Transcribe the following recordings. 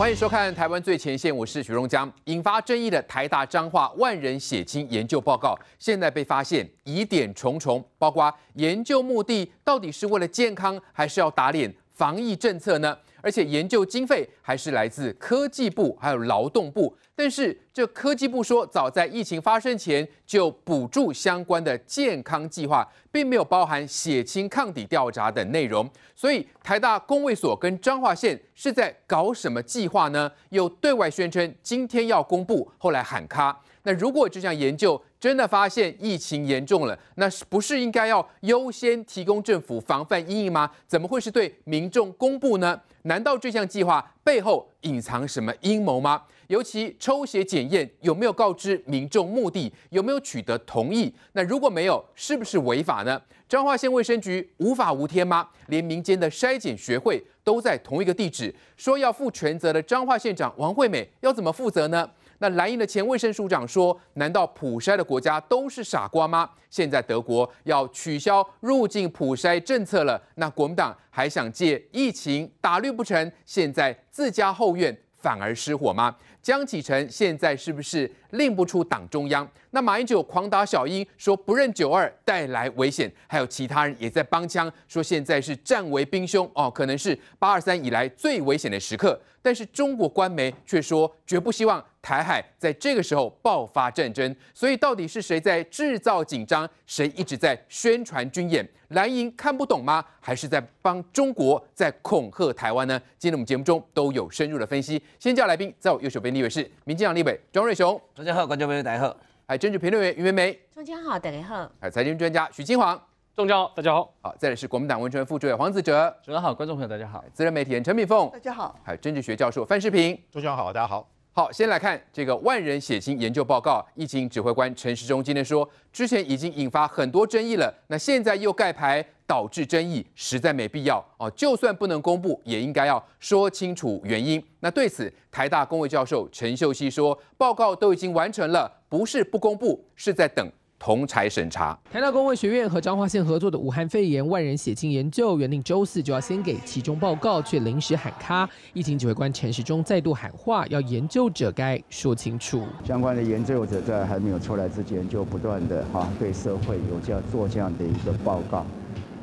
欢迎收看《台湾最前线》，我是徐荣江。引发争议的台大脏话万人血清研究报告，现在被发现疑点重重，包括研究目的到底是为了健康，还是要打脸防疫政策呢？而且研究经费还是来自科技部，还有劳动部。但是这科技部说，早在疫情发生前就补助相关的健康计划，并没有包含血清抗体调查等内容。所以台大工卫所跟彰化县是在搞什么计划呢？又对外宣称今天要公布，后来喊卡。那如果这项研究，真的发现疫情严重了，那是不是应该要优先提供政府防范阴影吗？怎么会是对民众公布呢？难道这项计划背后隐藏什么阴谋吗？尤其抽血检验有没有告知民众目的，有没有取得同意？那如果没有，是不是违法呢？彰化县卫生局无法无天吗？连民间的筛检学会都在同一个地址，说要负全责的彰化县长王惠美要怎么负责呢？那莱茵的前卫生署长说：“难道普筛的国家都是傻瓜吗？”现在德国要取消入境普筛政策了，那国民党还想借疫情打绿不成？现在自家后院反而失火吗？江启臣现在是不是令不出党中央？那马英九狂打小英说不认九二带来危险，还有其他人也在帮腔说现在是战为兵凶哦，可能是八二三以来最危险的时刻。但是中国官媒却说绝不希望。台海在这个时候爆发战争，所以到底是谁在制造紧张？谁一直在宣传军演？蓝营看不懂吗？还是在帮中国在恐吓台湾呢？今天我们节目中都有深入的分析。先叫来宾，在我右手边立委位是民进党立委庄瑞雄，中家好，观众朋友大家好。有政治评论员于梅梅，中间好，大家好。有财经专家许金煌，中教大家好。好，再来是国民党文传副主委黄子哲，子哲好，观众朋友大家好。资深媒体人陈敏凤，大家好。有政治学教授范世平，中家好，大家好。好，先来看这个万人血清研究报告。疫情指挥官陈时中今天说，之前已经引发很多争议了，那现在又盖牌导致争议，实在没必要哦。就算不能公布，也应该要说清楚原因。那对此，台大工位教授陈秀熙说，报告都已经完成了，不是不公布，是在等。同才审查，台大公卫学院和彰化县合作的武汉肺炎万人血清研究，原定周四就要先给其中报告，却临时喊卡。疫情指挥官陈时中再度喊话，要研究者该说清楚。相关的研究者在还没有出来之前，就不断的哈对社会有这样做这样的一个报告。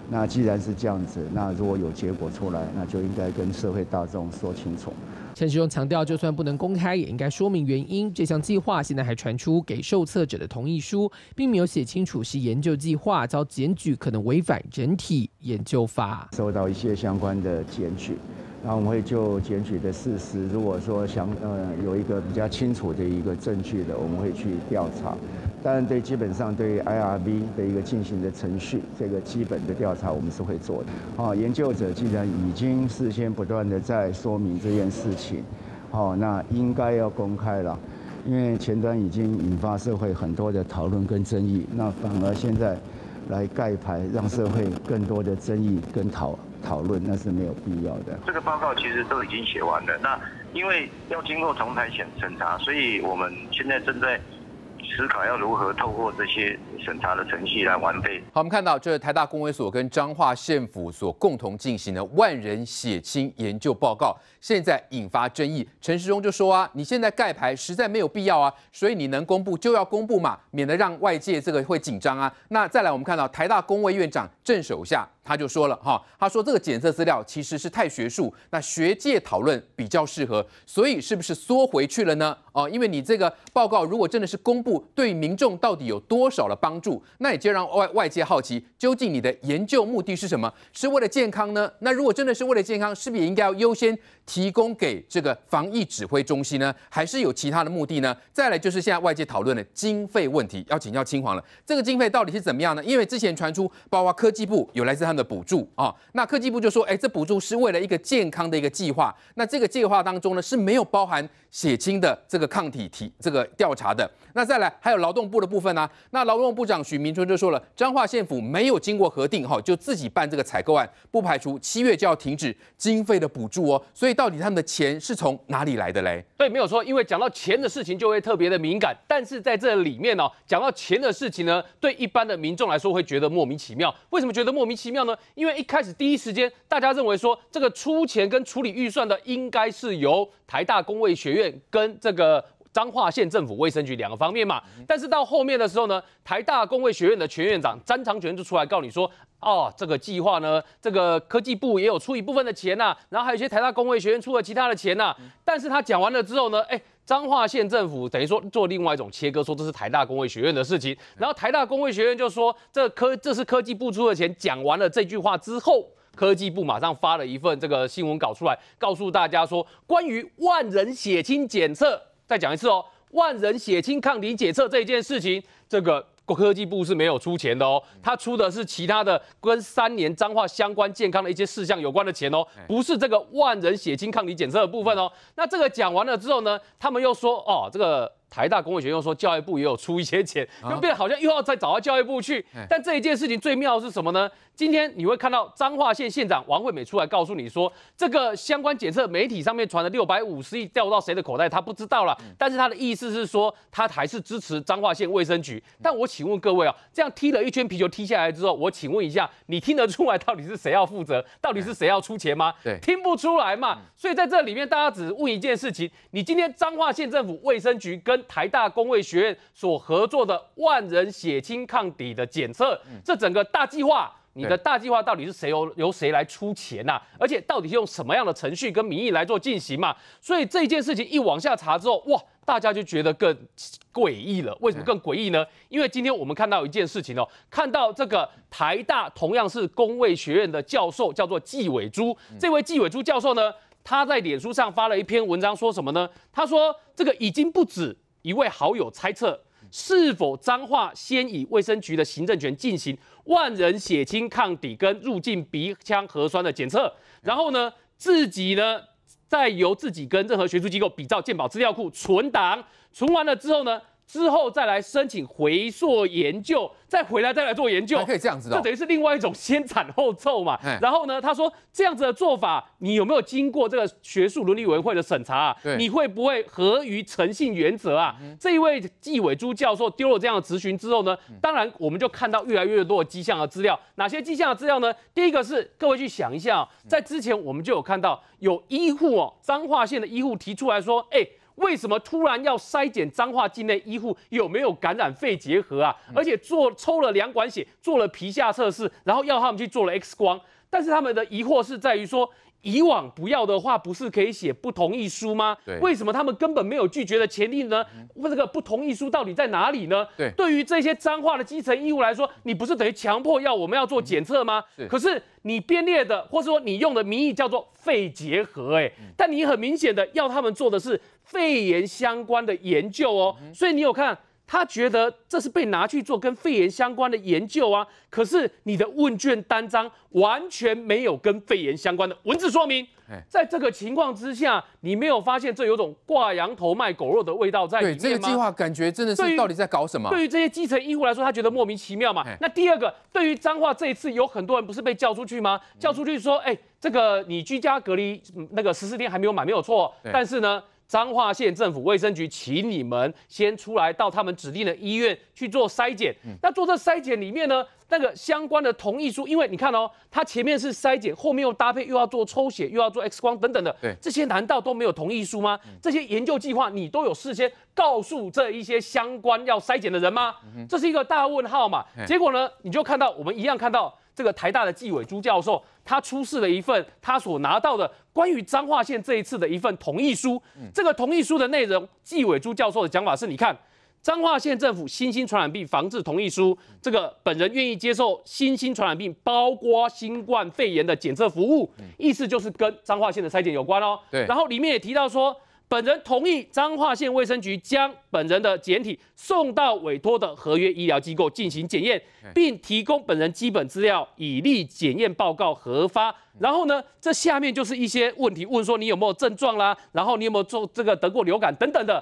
那既然是这样子，那如果有结果出来，那就应该跟社会大众说清楚。陈时中强调，就算不能公开，也应该说明原因。这项计划现在还传出给受测者的同意书，并没有写清楚是研究计划，遭检举可能违反人体研究法。收到一些相关的检举，然后我们会就检举的事实，如果说想呃有一个比较清楚的一个证据的，我们会去调查。但然，对基本上对 IRV 的一个进行的程序，这个基本的调查我们是会做的。哦，研究者既然已经事先不断的在说明这件事情，哦，那应该要公开了，因为前端已经引发社会很多的讨论跟争议，那反而现在来盖牌，让社会更多的争议跟讨讨论，那是没有必要的。这个报告其实都已经写完了，那因为要经过同台审审查，所以我们现在正在。思考要如何透过这些审查的程序来完备。好，我们看到这是台大公卫所跟彰化县府所共同进行的万人血清研究报告。现在引发争议，陈时中就说啊，你现在盖牌实在没有必要啊，所以你能公布就要公布嘛，免得让外界这个会紧张啊。那再来，我们看到台大工位院长郑守下他就说了哈，他说这个检测资料其实是太学术，那学界讨论比较适合，所以是不是缩回去了呢？哦，因为你这个报告如果真的是公布，对民众到底有多少的帮助，那也就让外外界好奇，究竟你的研究目的是什么？是为了健康呢？那如果真的是为了健康，是不是也应该要优先？提供给这个防疫指挥中心呢，还是有其他的目的呢？再来就是现在外界讨论的经费问题，要请教青黄了。这个经费到底是怎么样呢？因为之前传出，包括科技部有来自他们的补助啊，那科技部就说，哎，这补助是为了一个健康的一个计划，那这个计划当中呢是没有包含。血清的这个抗体体这个调查的，那再来还有劳动部的部分呢。那劳动部长许明春就说了，彰化县府没有经过核定哈，就自己办这个采购案，不排除七月就要停止经费的补助哦。所以到底他们的钱是从哪里来的嘞？对，没有错，因为讲到钱的事情就会特别的敏感。但是在这里面呢，讲到钱的事情呢，对一般的民众来说会觉得莫名其妙。为什么觉得莫名其妙呢？因为一开始第一时间大家认为说，这个出钱跟处理预算的应该是由台大工位学院。跟这个彰化县政府卫生局两个方面嘛，但是到后面的时候呢，台大工会学院的全院长詹长全就出来告你说，哦，这个计划呢，这个科技部也有出一部分的钱呐，然后还有一些台大工会学院出了其他的钱呐，但是他讲完了之后呢，哎，彰化县政府等于说做另外一种切割，说这是台大工会学院的事情，然后台大工会学院就说这科这是科技部出的钱，讲完了这句话之后。科技部马上发了一份这个新闻稿出来，告诉大家说，关于万人血清检测，再讲一次哦，万人血清抗体检测这一件事情，这个国科技部是没有出钱的哦，他出的是其他的跟三年脏话相关健康的一些事项有关的钱哦，不是这个万人血清抗体检测的部分哦。那这个讲完了之后呢，他们又说哦，这个。台大工卫学院说，教育部也有出一些钱，就变好像又要再找到教育部去。但这一件事情最妙是什么呢？今天你会看到彰化县县长王惠美出来告诉你说，这个相关检测媒体上面传的六百五十亿掉到谁的口袋，他不知道了。但是他的意思是说，他还是支持彰化县卫生局。但我请问各位啊，这样踢了一圈皮球踢下来之后，我请问一下，你听得出来到底是谁要负责，到底是谁要出钱吗？对，听不出来嘛。所以在这里面，大家只问一件事情：你今天彰化县政府卫生局跟台大工位学院所合作的万人血清抗体的检测，这整个大计划，你的大计划到底是谁由由谁来出钱呐？而且到底是用什么样的程序跟名义来做进行嘛？所以这件事情一往下查之后，哇，大家就觉得更诡异了。为什么更诡异呢？因为今天我们看到一件事情哦，看到这个台大同样是工位学院的教授叫做纪伟珠，这位纪伟珠教授呢，他在脸书上发了一篇文章，说什么呢？他说这个已经不止。一位好友猜测，是否脏话先以卫生局的行政权进行万人血清抗体跟入境鼻腔核酸的检测，然后呢，自己呢再由自己跟任何学术机构比照鉴宝资料库存档，存完了之后呢？之后再来申请回溯研究，再回来再来做研究，可以这样子的，这等于是另外一种先斩后奏嘛。然后呢，他说这样子的做法，你有没有经过这个学术伦理委员会的审查啊？你会不会合于诚信原则啊？这一位纪伟珠教授丢了这样的咨询之后呢，当然我们就看到越来越多的迹象和资料。哪些迹象的资料呢？第一个是各位去想一下，在之前我们就有看到有医护哦，彰化县的医护提出来说，哎。为什么突然要筛检彰化境内医护有没有感染肺结核啊？而且做抽了两管血，做了皮下测试，然后要他们去做了 X 光。但是他们的疑惑是在于说。以往不要的话，不是可以写不同意书吗？对，为什么他们根本没有拒绝的权利呢？这个不同意书到底在哪里呢？对，对于这些脏话的基层义务来说，你不是等于强迫要我们要做检测吗？可是你编列的，或者说你用的名义叫做肺结核，哎，但你很明显的要他们做的是肺炎相关的研究哦。所以你有看？他觉得这是被拿去做跟肺炎相关的研究啊，可是你的问卷单张完全没有跟肺炎相关的文字说明，在这个情况之下，你没有发现这有种挂羊头卖狗肉的味道在里面吗？对，这个计划感觉真的是到底在搞什么？对于这些基层医护来说，他觉得莫名其妙嘛。那第二个，对于脏话这一次有很多人不是被叫出去吗？叫出去说，哎，这个你居家隔离那个十四天还没有满，没有错，但是呢？彰化县政府卫生局，请你们先出来到他们指定的医院去做筛检。那做这筛检里面呢，那个相关的同意书，因为你看哦，它前面是筛检，后面又搭配又要做抽血，又要做 X 光等等的。这些难道都没有同意书吗？这些研究计划你都有事先告诉这一些相关要筛检的人吗？这是一个大问号嘛？结果呢，你就看到我们一样看到。这个台大的纪委朱教授，他出示了一份他所拿到的关于彰化县这一次的一份同意书。这个同意书的内容，纪委朱教授的讲法是：你看，彰化县政府新兴传染病防治同意书，这个本人愿意接受新兴传染病，包括新冠肺炎的检测服务，意思就是跟彰化县的筛检有关哦。对，然后里面也提到说。本人同意彰化县卫生局将本人的检体送到委托的合约医疗机构进行检验，并提供本人基本资料以利检验报告核发。然后呢，这下面就是一些问题，问说你有没有症状啦，然后你有没有做这个得过流感等等的。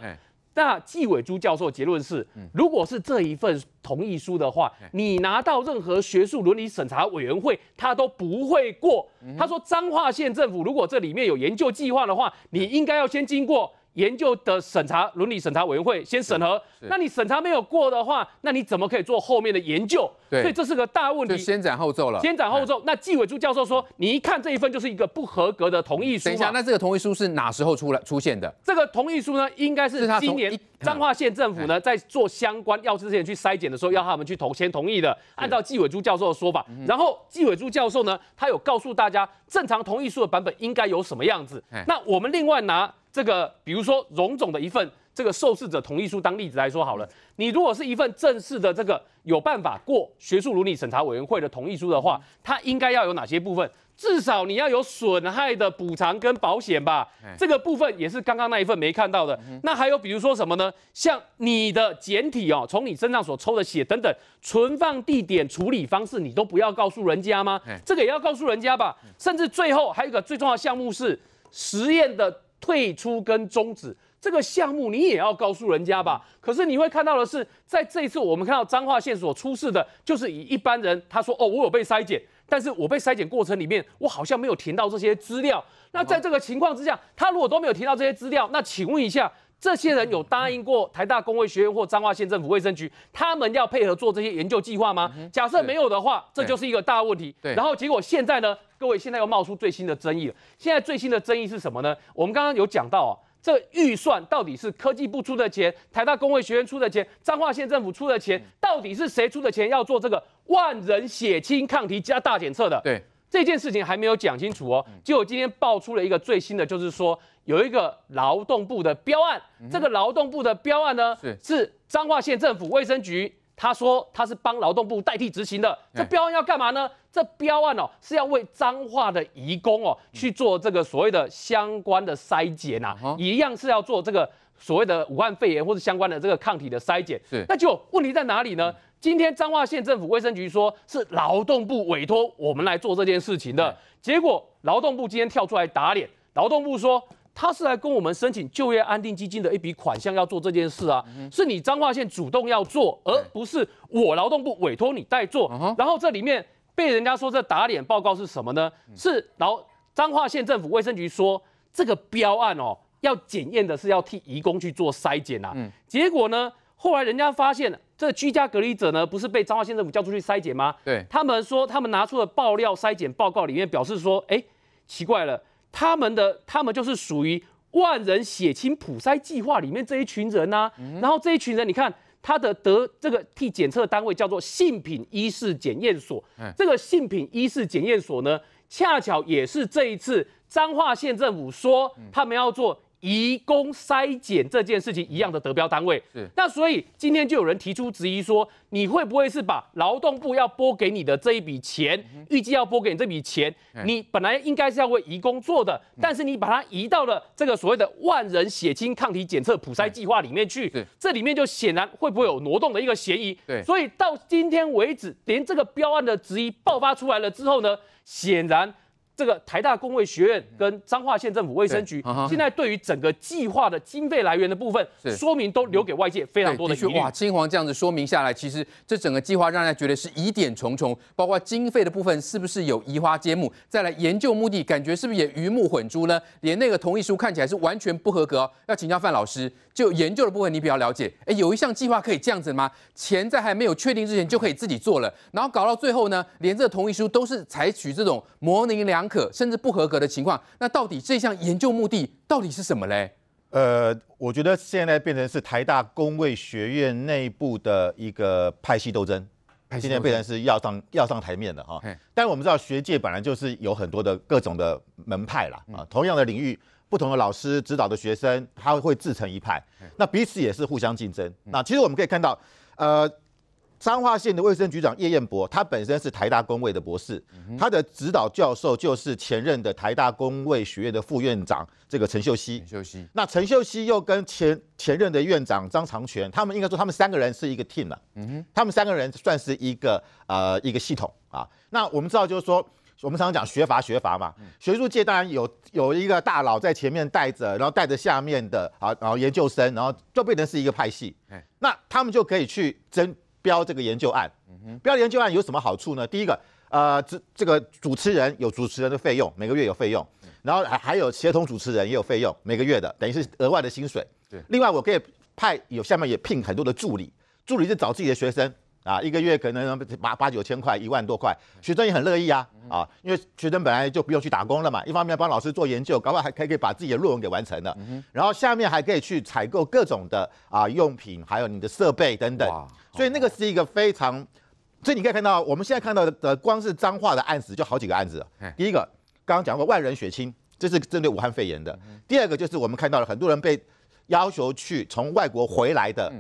那纪伟珠教授结论是，如果是这一份同意书的话，你拿到任何学术伦理审查委员会，他都不会过。他说，彰化县政府如果这里面有研究计划的话，你应该要先经过。研究的审查伦理审查委员会先审核，那你审查没有过的话，那你怎么可以做后面的研究？对，所以这是个大问题。先斩后奏了，先斩后奏。那纪伟朱教授说，你一看这一份就是一个不合格的同意书。等一下，那这个同意书是哪时候出来出现的？这个同意书呢，应该是今年。彰化县政府呢，在做相关药事实去筛检的时候，要他们去投先同意的。按照纪委珠教授的说法，然后纪委珠教授呢，他有告诉大家正常同意书的版本应该有什么样子。那我们另外拿这个，比如说荣总的一份这个受试者同意书当例子来说好了。你如果是一份正式的这个有办法过学术伦理审查委员会的同意书的话，它应该要有哪些部分？至少你要有损害的补偿跟保险吧，这个部分也是刚刚那一份没看到的。那还有比如说什么呢？像你的简体哦，从你身上所抽的血等等，存放地点、处理方式，你都不要告诉人家吗？这个也要告诉人家吧。甚至最后还有一个最重要的项目是实验的退出跟终止，这个项目你也要告诉人家吧。可是你会看到的是，在这一次我们看到脏话线所出示的，就是以一般人他说哦，我有被筛检。但是我被筛检过程里面，我好像没有填到这些资料。那在这个情况之下，他如果都没有提到这些资料，那请问一下，这些人有答应过台大工卫学院或彰化县政府卫生局，他们要配合做这些研究计划吗？假设没有的话，这就是一个大问题。对。然后结果现在呢，各位现在又冒出最新的争议了。现在最新的争议是什么呢？我们刚刚有讲到啊。这预算到底是科技部出的钱、台大工会学院出的钱、彰化县政府出的钱，到底是谁出的钱要做这个万人血清抗体加大检测的？对，这件事情还没有讲清楚哦。就今天爆出了一个最新的，就是说有一个劳动部的标案，这个劳动部的标案呢是彰化县政府卫生局。他说他是帮劳动部代替执行的，这标案要干嘛呢？这标案哦是要为彰化的移工哦去做这个所谓的相关的筛检呐，一样是要做这个所谓的武汉肺炎或者相关的这个抗体的筛检。是，那就问题在哪里呢？今天彰化县政府卫生局说是劳动部委托我们来做这件事情的，结果劳动部今天跳出来打脸，劳动部说。他是来跟我们申请就业安定基金的一笔款项，要做这件事啊，是你彰化县主动要做，而不是我劳动部委托你代做。然后这里面被人家说这打脸报告是什么呢？是后彰化县政府卫生局说这个标案哦，要检验的是要替移工去做筛检啊。嗯，结果呢，后来人家发现这居家隔离者呢，不是被彰化县政府叫出去筛检吗？对，他们说他们拿出的爆料筛检报告里面表示说，哎，奇怪了。他们的他们就是属于万人血清普筛计划里面这一群人呐，然后这一群人，你看他的得这个替检测单位叫做性品医师检验所，这个性品医师检验所呢，恰巧也是这一次彰化县政府说他们要做。移工筛检这件事情一样的得标单位，那所以今天就有人提出质疑说，你会不会是把劳动部要拨给你的这一笔钱，预计要拨给你这笔钱，你本来应该是要为移工做的，但是你把它移到了这个所谓的万人血清抗体检测普筛计划里面去，这里面就显然会不会有挪动的一个嫌疑？所以到今天为止，连这个标案的质疑爆发出来了之后呢，显然。这个台大公卫学院跟彰化县政府卫生局，现在对于整个计划的经费来源的部分说明，都留给外界非常多的去。哇，青黄这样子说明下来，其实这整个计划让人觉得是疑点重重，包括经费的部分是不是有移花接木？再来研究目的，感觉是不是也鱼目混珠呢？连那个同意书看起来是完全不合格。要请教范老师，就研究的部分你比较了解。哎，有一项计划可以这样子吗？钱在还没有确定之前就可以自己做了？然后搞到最后呢，连这同意书都是采取这种模棱两。可甚至不合格的情况，那到底这项研究目的到底是什么嘞？呃，我觉得现在变成是台大工位学院内部的一个派系斗争，现在变成是要上要上台面的哈。但我们知道学界本来就是有很多的各种的门派啦，啊，同样的领域，不同的老师指导的学生，他会自成一派，那彼此也是互相竞争。那其实我们可以看到，呃。彰化县的卫生局长叶彦博，他本身是台大工位的博士，他的指导教授就是前任的台大工位学院的副院长，这个陈秀熙。那陈秀熙又跟前前任的院长张长全，他们应该说他们三个人是一个 team 了。嗯哼，他们三个人算是一个呃一个系统啊。那我们知道就是说，我们常常讲学阀学阀嘛，学术界当然有有一个大佬在前面带着，然后带着下面的啊，然后研究生，然后就变成是一个派系，那他们就可以去争。标这个研究案，标研究案有什么好处呢？第一个，呃，这这个主持人有主持人的费用，每个月有费用，然后还有协同主持人也有费用，每个月的等于是额外的薪水。对，另外我可以派有下面也聘很多的助理，助理是找自己的学生。啊，一个月可能八八九千块，一万多块，学生也很乐意啊啊，因为学生本来就不用去打工了嘛，一方面帮老师做研究，搞不好还可以可以把自己的论文给完成了，然后下面还可以去采购各种的啊用品，还有你的设备等等，所以那个是一个非常，所以你可以看到，我们现在看到的光是脏话的案子就好几个案子，第一个刚刚讲过万人血清，这是针对武汉肺炎的，第二个就是我们看到了很多人被要求去从外国回来的。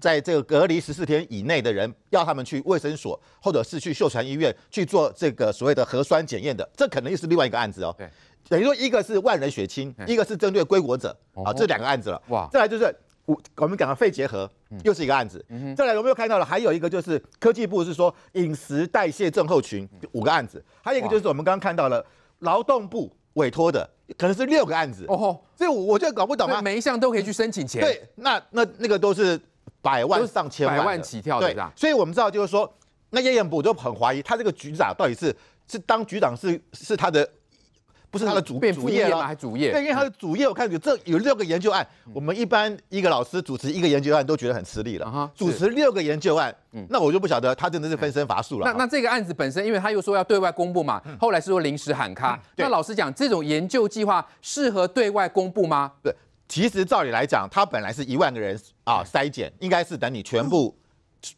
在这个隔离十四天以内的人，要他们去卫生所，或者是去秀传医院去做这个所谓的核酸检验的，这可能又是另外一个案子哦。对，等于说一个是万人血清，一个是针对归国者啊，这两个案子了。哇，再来就是我我们讲的肺结核又是一个案子。嗯，再来有没有看到了？还有一个就是科技部是说饮食代谢症候群五个案子，还有一个就是我们刚刚看到了劳动部委托的可能是六个案子。哦吼，这我就搞不懂了，每一项都可以去申请钱？对，那那那个都是。百万上千万起跳的，对所以我们知道就是说，那叶延我就很怀疑他这个局长到底是是当局长是是他的，不是他的主主业吗？还主业？对，因为他的主业，我看有这有六个研究案，我们一般一个老师主持一个研究案都觉得很吃力了，主持六个研究案，那我就不晓得他真的是分身乏术了。那那这个案子本身，因为他又说要对外公布嘛，后来是说临时喊卡。那老师讲，这种研究计划适合对外公布吗？对。其实照理来讲，他本来是一万个人啊，筛检应该是等你全部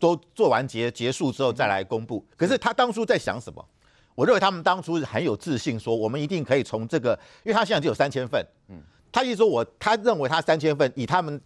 都做完结结束之后再来公布。可是他当初在想什么？我认为他们当初是很有自信，说我们一定可以从这个，因为他现在只有三千份，嗯，他一是说我他认为他三千份，以他们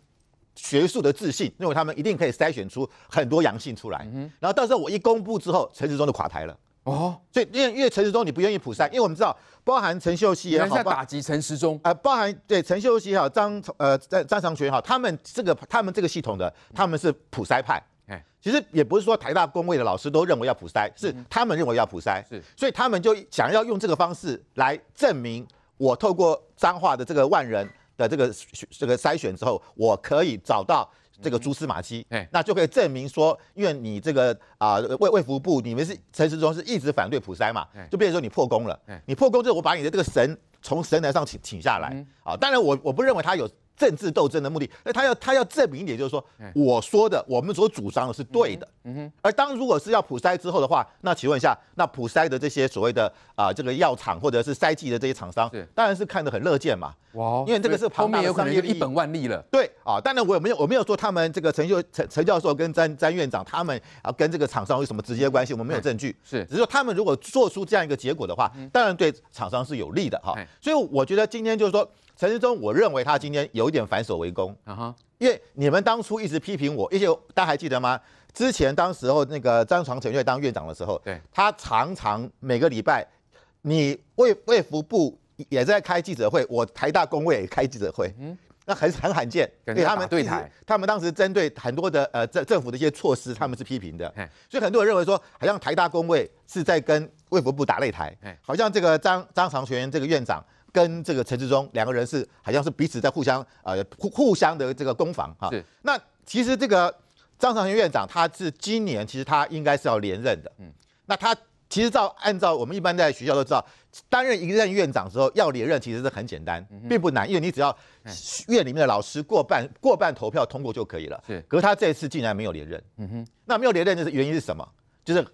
学术的自信，认为他们一定可以筛选出很多阳性出来，然后到时候我一公布之后，陈时中就垮台了。哦，所以因为因为陈时中你不愿意普筛，因为我们知道包含陈秀熙也好，打击陈时中，呃，包含对陈秀熙好，张呃张张长全好，他们这个他们这个系统的他们是普筛派，哎，其实也不是说台大工位的老师都认为要普筛，是他们认为要普筛，是，所以他们就想要用这个方式来证明我透过脏话的这个万人的这个这个筛选之后，我可以找到。这个蛛丝马迹，哎，那就可以证明说，因为你这个啊，卫卫福部你们是陈时中是一直反对普筛嘛，就变成说你破功了，你破功之后，我把你的这个神从神台上请请下来，啊，当然我我不认为他有。政治斗争的目的，那他要他要证明一点，就是说我说的，我们所主张的是对的。嗯哼。而当如果是要普筛之后的话，那请问一下，那普筛的这些所谓的啊，这个药厂或者是筛剂的这些厂商，当然是看得很乐见嘛。哇。因为这个是旁边有可能有一本万利了。对啊，当然我没有我没有说他们这个陈秀陈陈教授跟詹詹院长他们啊跟这个厂商有什么直接关系，我们没有证据。是，只是说他们如果做出这样一个结果的话，当然对厂商是有利的哈。所以我觉得今天就是说。陈志忠，我认为他今天有一点反守为攻，啊哈，因为你们当初一直批评我，一些大家还记得吗？之前当时候那个张长全在当院长的时候，对，他常常每个礼拜，你卫卫福部也在开记者会，我台大公卫开记者会，嗯，那很很罕见，对他们对台，他们当时针对很多的呃政政府的一些措施，他们是批评的，所以很多人认为说，好像台大工卫是在跟卫福部打擂台，好像这个张张长全这个院长。跟这个陈志忠两个人是，好像是彼此在互相呃互互相的这个攻防哈。那其实这个张长兴院长，他是今年其实他应该是要连任的。嗯。那他其实照按照我们一般在学校都知道，担任一任院长之后要连任，其实是很简单，并不难，因为你只要院里面的老师过半过半投票通过就可以了。是。可是他这一次竟然没有连任。嗯哼。那没有连任的原因是什么？就是。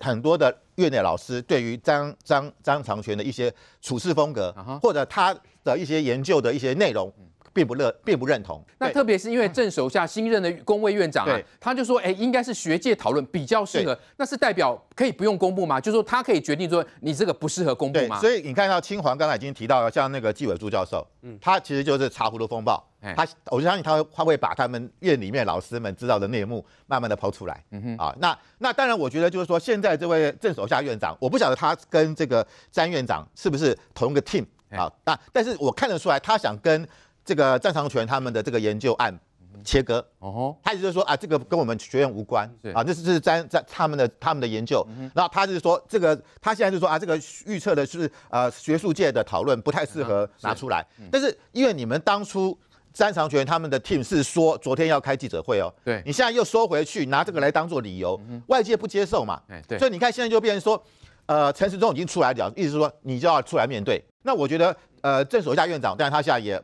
很多的院内老师对于张张张长权的一些处事风格，或者他的一些研究的一些内容。并不认并不认同，那特别是因为郑手下新任的工卫院长啊，他就说，哎，应该是学界讨论比较适合，那是代表可以不用公布吗？就是说他可以决定说你这个不适合公布吗？所以你看到清华刚才已经提到，像那个纪委朱教授，嗯，他其实就是茶壶的风暴，他，我就相信他他会把他们院里面老师们知道的内幕慢慢的抛出来，嗯哼，啊，那那当然我觉得就是说现在这位郑手下院长，我不晓得他跟这个詹院长是不是同一个 team 啊，那但是我看得出来他想跟。这个詹长权他们的这个研究案切割，哦吼，他就是说啊，这个跟我们学院无关啊，这是这是张张他们的他们的研究，然后他就是说这个他现在就说啊，这个预测的是呃学术界的讨论不太适合拿出来，但是因为你们当初詹长权他们的 team 是说昨天要开记者会哦，对你现在又收回去拿这个来当做理由，外界不接受嘛，哎，对，所以你看现在就变成说，呃，陈时中已经出来了，意思是说你就要出来面对，那我觉得呃正所谓下院长，但是他现在也。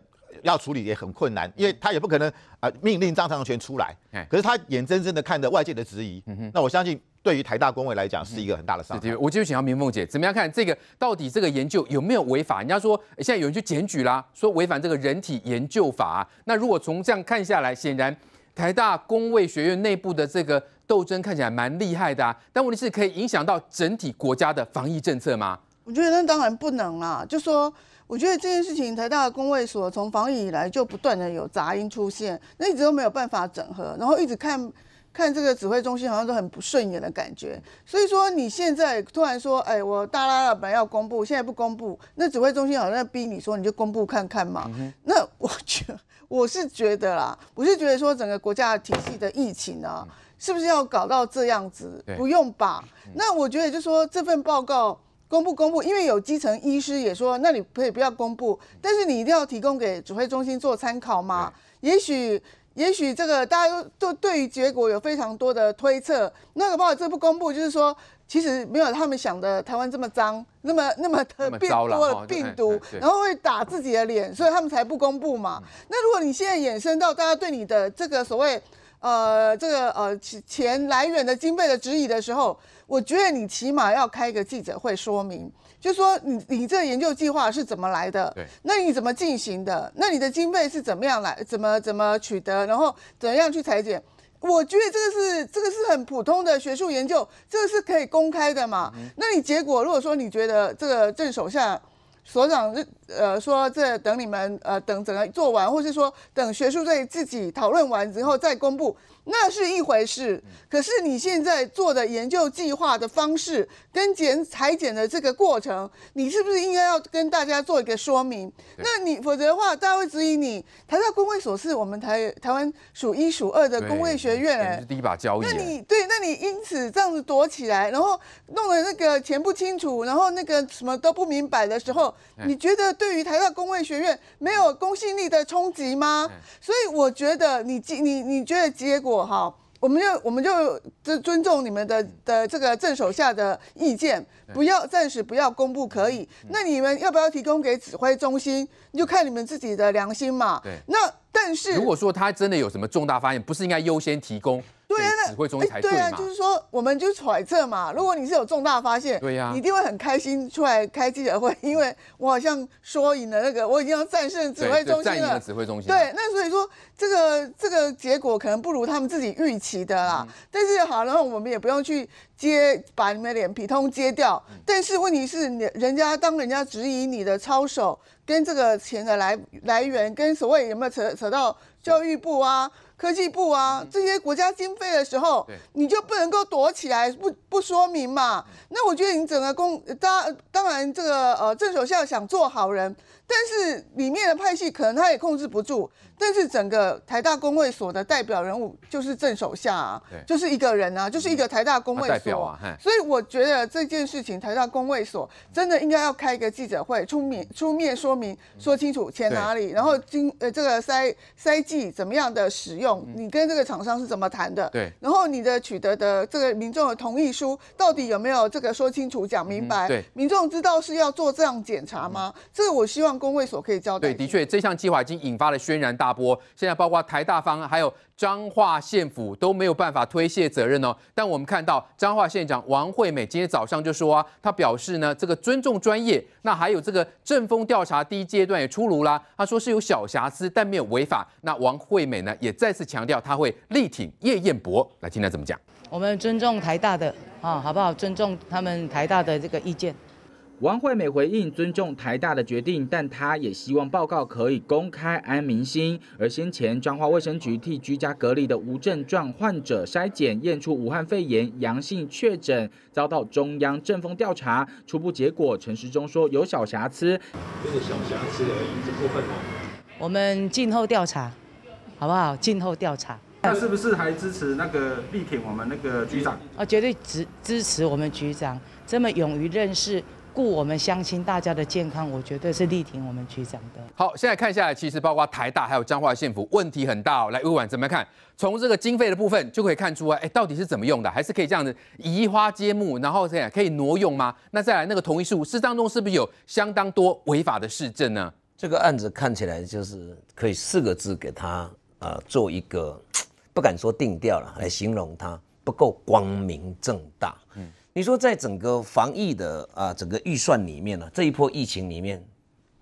要处理也很困难，因为他也不可能啊命令张长全出来，可是他眼睁睁的看着外界的质疑。那我相信，对于台大工位来讲，是一个很大的伤。我就想要明凤姐怎么样看这个，到底这个研究有没有违法？人家说现在有人去检举啦，说违反这个人体研究法。那如果从这样看下来，显然台大工位学院内部的这个斗争看起来蛮厉害的啊。但问题是，可以影响到整体国家的防疫政策吗？我觉得那当然不能啦，就说。我觉得这件事情，台大公卫所从防疫以来就不断的有杂音出现，那一直都没有办法整合，然后一直看，看这个指挥中心好像都很不顺眼的感觉。所以说你现在突然说，哎，我大拉拉本来要公布，现在不公布，那指挥中心好像在逼你说，你就公布看看嘛。那我觉我是觉得啦，我是觉得说整个国家体系的疫情呢，是不是要搞到这样子？不用吧？那我觉得就说这份报告。公布公布，因为有基层医师也说，那你可以不要公布，但是你一定要提供给指挥中心做参考嘛。也许也许这个大家都都对于结果有非常多的推测，那个报好，这不公布就是说，其实没有他们想的台湾这么脏，那么那么变多了病毒，然后会打自己的脸，所以他们才不公布嘛。那如果你现在衍生到大家对你的这个所谓呃这个呃钱来源的经费的质疑的时候，我觉得你起码要开一个记者会说明，就说你你这研究计划是怎么来的？对。那你怎么进行的？那你的经费是怎么样来？怎么怎么取得？然后怎样去裁剪？我觉得这个是这个是很普通的学术研究，这个是可以公开的嘛？那你结果如果说你觉得这个郑手下所长呃说这等你们呃等整个做完，或是说等学术队自己讨论完之后再公布。那是一回事，可是你现在做的研究计划的方式跟检裁剪的这个过程，你是不是应该要跟大家做一个说明？那你否则的话，大家会质疑你。台大工位所是我们台台湾数一数二的工位学院，第一把交椅。那你对，那你因此这样子躲起来，然后弄的那个钱不清楚，然后那个什么都不明白的时候，你觉得对于台大工位学院没有公信力的冲击吗？所以我觉得你你你觉得结果。过哈，我们就我们就尊尊重你们的的这个正手下的意见，不要暂时不要公布可以。那你们要不要提供给指挥中心？你就看你们自己的良心嘛。对，那但是如果说他真的有什么重大发现，不是应该优先提供？对啊，指挥中心才对啊，就是说，我们就揣测嘛，如果你是有重大发现，对呀，一定会很开心出来开记者会，因为我好像说赢了那个，我已经要战胜指挥中心了。战那指挥中心。对，那所以说这个这个结果可能不如他们自己预期的啦。但是好，然后我们也不用去揭把你们脸皮通揭掉。但是问题是，你人家当人家质疑你的操守，跟这个钱的来来源，跟所谓有没有扯扯到教育部啊？科技部啊，这些国家经费的时候，你就不能够躲起来不不说明嘛？那我觉得你整个公当当然这个呃，郑守孝想做好人。但是里面的派系可能他也控制不住，但是整个台大公会所的代表人物就是郑手下啊，对，就是一个人啊，就是一个台大公会所，代表啊，所以我觉得这件事情台大公会所真的应该要开一个记者会，出面出面说明说清楚钱哪里，然后经呃这个塞塞剂怎么样的使用，你跟这个厂商是怎么谈的，对，然后你的取得的这个民众的同意书到底有没有这个说清楚讲明白，对，民众知道是要做这样检查吗？这个我希望。工会所可以交代对，的确，这项计划已经引发了轩然大波。现在包括台大方，还有彰化县府都没有办法推卸责任哦。但我们看到彰化县长王惠美今天早上就说啊，她表示呢，这个尊重专业，那还有这个阵风调查第一阶段也出炉啦。他说是有小瑕疵，但没有违法。那王惠美呢，也再次强调她会力挺叶燕博。来听他怎么讲。我们尊重台大的啊，好不好？尊重他们台大的这个意见。王惠美回应尊重台大的决定，但她也希望报告可以公开安民心。而先前彰化卫生局替居家隔离的无症状患者筛检验出武汉肺炎阳性确诊，遭到中央政风调查，初步结果陈时中说有小瑕疵，有点小瑕疵而已，这部分我们静候调查，好不好？静候调查。那是不是还支持那个力挺我们那个局长？啊，绝对支支持我们局长这么勇于认识。故我们相信大家的健康，我绝对是力挺我们局长的。好，现在看下来，其实包括台大还有彰化县府问题很大。来，魏婉怎么看？从这个经费的部分就可以看出啊，哎，到底是怎么用的？还是可以这样子移花接木，然后这样可以挪用吗？那再来那个同意书，是当中是不是有相当多违法的市政呢？这个案子看起来就是可以四个字给他啊，做一个不敢说定调了来形容他不够光明正大。嗯。你说在整个防疫的啊，整个预算里面呢，这一波疫情里面，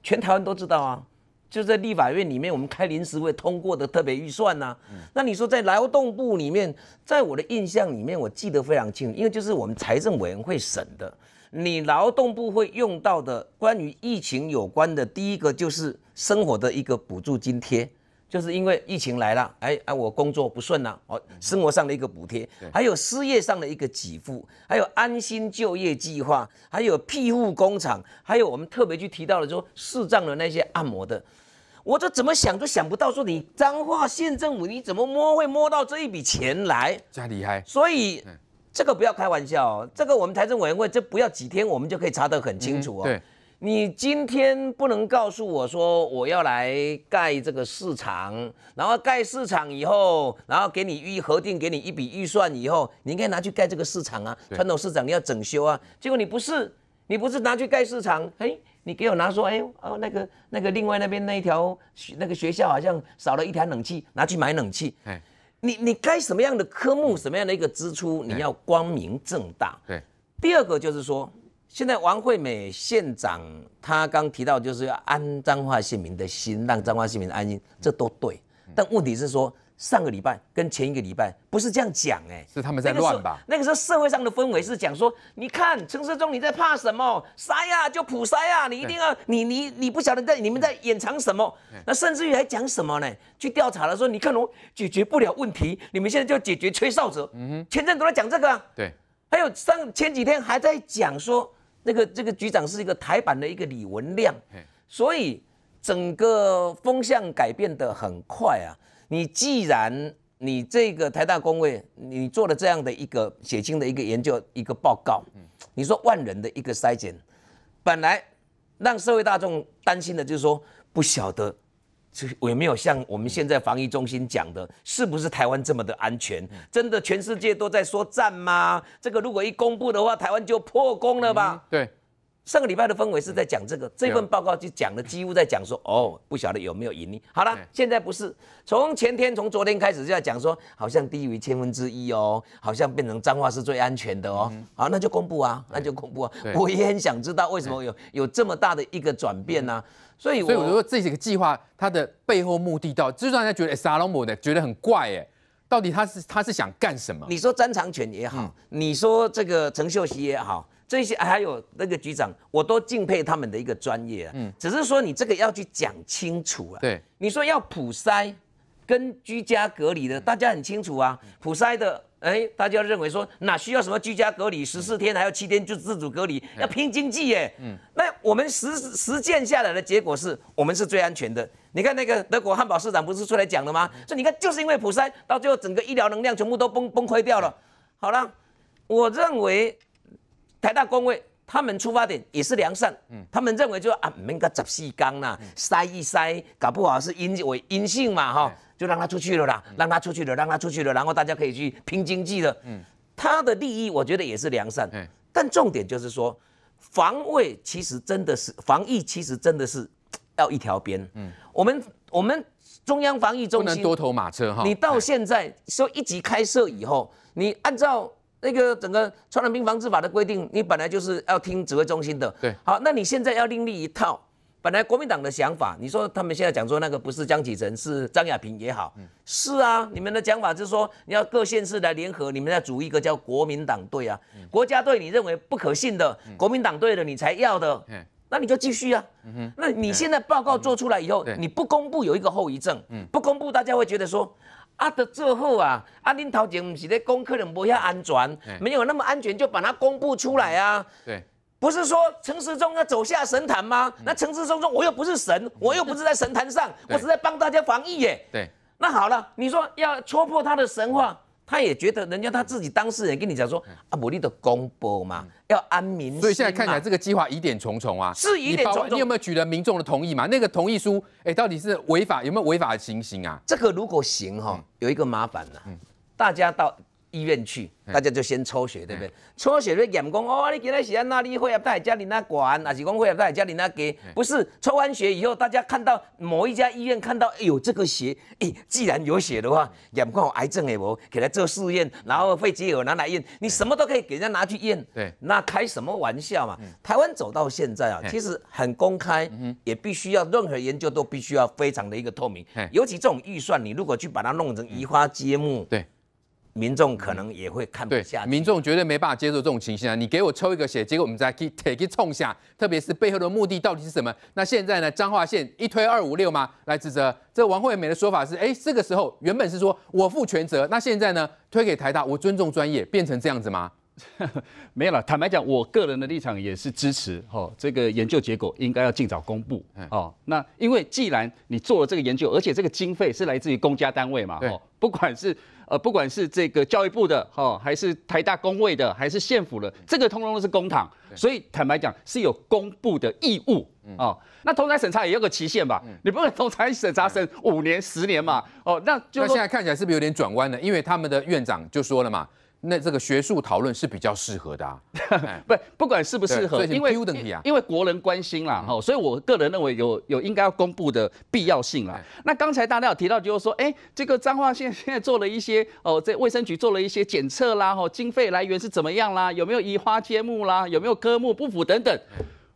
全台湾都知道啊。就在立法院里面，我们开临时会通过的特别预算呢。那你说在劳动部里面，在我的印象里面，我记得非常清楚，因为就是我们财政委员会审的，你劳动部会用到的关于疫情有关的，第一个就是生活的一个补助津贴。就是因为疫情来了，哎哎，我工作不顺了，哦，生活上的一个补贴，还有失业上的一个给付，还有安心就业计划，还有庇护工厂，还有我们特别去提到了说市障的那些按摩的，我这怎么想都想不到说你彰化县政府你怎么摸会摸到这一笔钱来，这很厉害，所以这个不要开玩笑，哦，这个我们财政委员会这不要几天我们就可以查得很清楚哦。对。你今天不能告诉我说我要来盖这个市场，然后盖市场以后，然后给你预核定给你一笔预算以后，你应该拿去盖这个市场啊，传统市场你要整修啊。结果你不是，你不是拿去盖市场，哎，你给我拿说，哎哦那个那个另外那边那条那个学校好像少了一台冷气，拿去买冷气。哎，你你该什么样的科目，什么样的一个支出，你要光明正大。对，第二个就是说。现在王惠美县长她刚提到就是要安彰化县民的心，让彰化县民安心，这都对。但问题是说上个礼拜跟前一个礼拜不是这样讲哎，是他们在乱吧？那个时候社会上的氛围是讲说，你看陈世忠你在怕什么？塞呀就普塞呀，你一定要你你你不晓得在你们在掩藏什么？那甚至于还讲什么呢？去调查了说，你看我解决不了问题，你们现在就解决吹哨者。嗯哼，前阵都在讲这个。对，还有上前几天还在讲说。那个这个局长是一个台版的一个李文亮，所以整个风向改变的很快啊。你既然你这个台大工位，你做了这样的一个血清的一个研究一个报告，你说万人的一个筛检，本来让社会大众担心的就是说不晓得。我也没有像我们现在防疫中心讲的，是不是台湾这么的安全？真的全世界都在说赞吗？这个如果一公布的话，台湾就破功了吧？对。上个礼拜的氛围是在讲这个，这份报告就讲的几乎在讲说，哦，不晓得有没有盈利。好了，现在不是，从前天从昨天开始就在讲说，好像低于千分之一哦，好像变成脏话是最安全的哦。好，那就公布啊，那就公布啊。我也很想知道为什么有有这么大的一个转变呢？所以，所以我说这几个计划，它的背后目的，到就是让大家觉得 S R O 的觉得很怪哎，到底他是他是想干什么？你说张长泉也好，你说这个陈秀熙也好，这些还有那个局长，我都敬佩他们的一个专业。嗯，只是说你这个要去讲清楚啊。对，你说要普筛跟居家隔离的，大家很清楚啊，普筛的。哎，大家认为说哪需要什么居家隔离十四天，还有七天就自主隔离，要拼经济耶？嗯，那我们实实践下来的结果是，我们是最安全的。你看那个德国汉堡市长不是出来讲了吗？说你看就是因为普筛，到最后整个医疗能量全部都崩崩溃掉了。好了，我认为台大工位他们出发点也是良善，嗯，他们认为就啊，没个十四缸呐，塞一塞，搞不好是阴为阴性嘛，哈，就让他出去了啦，让他出去了，让他出去了，然后大家可以去拼经济了，嗯，他的利益我觉得也是良善，嗯，但重点就是说，防卫其实真的是，防疫其实真的是要一条边，嗯，我们我们中央防疫中心不能多头马车哈，你到现在说一级开设以后，你按照。那个整个《传染病防治法》的规定，你本来就是要听指挥中心的。对，好，那你现在要另立一套。本来国民党的想法，你说他们现在讲说那个不是江启臣，是张亚平也好，是啊，你们的讲法就是说，你要各县市来联合，你们要组一个叫国民党队啊，国家队你认为不可信的，国民党队的你才要的，那你就继续啊。那你现在报告做出来以后，你不公布有一个后遗症，不公布大家会觉得说。阿的最后啊，阿丁头姐不是在公可能不要安全，没有那么安全，就把它公布出来啊。对，不是说陈世忠要走下神坛吗？那陈世忠说我又不是神，我又不是在神坛上，我是在帮大家防疫耶。对，那好了，你说要戳破他的神话。他也觉得人家他自己当事人跟你讲说啊，我立的公播嘛，要安民。所以现在看起来这个计划疑点重重啊，是疑点重重。你有没有取得民众的同意嘛？那个同意书，哎，到底是违法有没有违法的情形啊？这个如果行哈，有一个麻烦呢，大家到。医院去，大家就先抽血，对不对？抽血去验光，哦，你今天是安哪里会啊？在家里那管，还是讲会啊？在家里那给？不是，抽完血以后，大家看到某一家医院看到，哎呦，这个血，哎，既然有血的话，验看有癌症哎不？给他做试验，然后肺结核拿来验，你什么都可以给人家拿去验。对，那开什么玩笑嘛？台湾走到现在啊，其实很公开，也必须要任何研究都必须要非常的一个透明。尤其这种预算，你如果去把它弄成移花接木，对。民众可能也会看不下，民众绝对没办法接受这种情形啊！你给我抽一个血，结果我们在去去冲下，特别是背后的目的到底是什么？那现在呢？彰化县一推二五六嘛，来指责这王惠美的说法是：哎，这个时候原本是说我负全责，那现在呢，推给台大，我尊重专业，变成这样子吗？没有了。坦白讲，我个人的立场也是支持哦，这个研究结果应该要尽早公布哦。那因为既然你做了这个研究，而且这个经费是来自于公家单位嘛，哦，不管是。呃，不管是这个教育部的哈，还是台大公位的，还是县府的，这个通通都是公堂，所以坦白讲是有公布的义务啊。那同台审查也有个期限吧？你不能同台审查审五年、十年嘛？哦，那就那现在看起来是不是有点转弯了？因为他们的院长就说了嘛。那这个学术讨论是比较适合的，啊，不不管适不适合，因为因为国人关心啦，哈，所以我个人认为有有应该要公布的必要性啦。那刚才大家有提到，就是说，哎，这个彰化县现在做了一些哦，在卫生局做了一些检测啦，哈，经费来源是怎么样啦，有没有移花接木啦，有没有科目不符等等。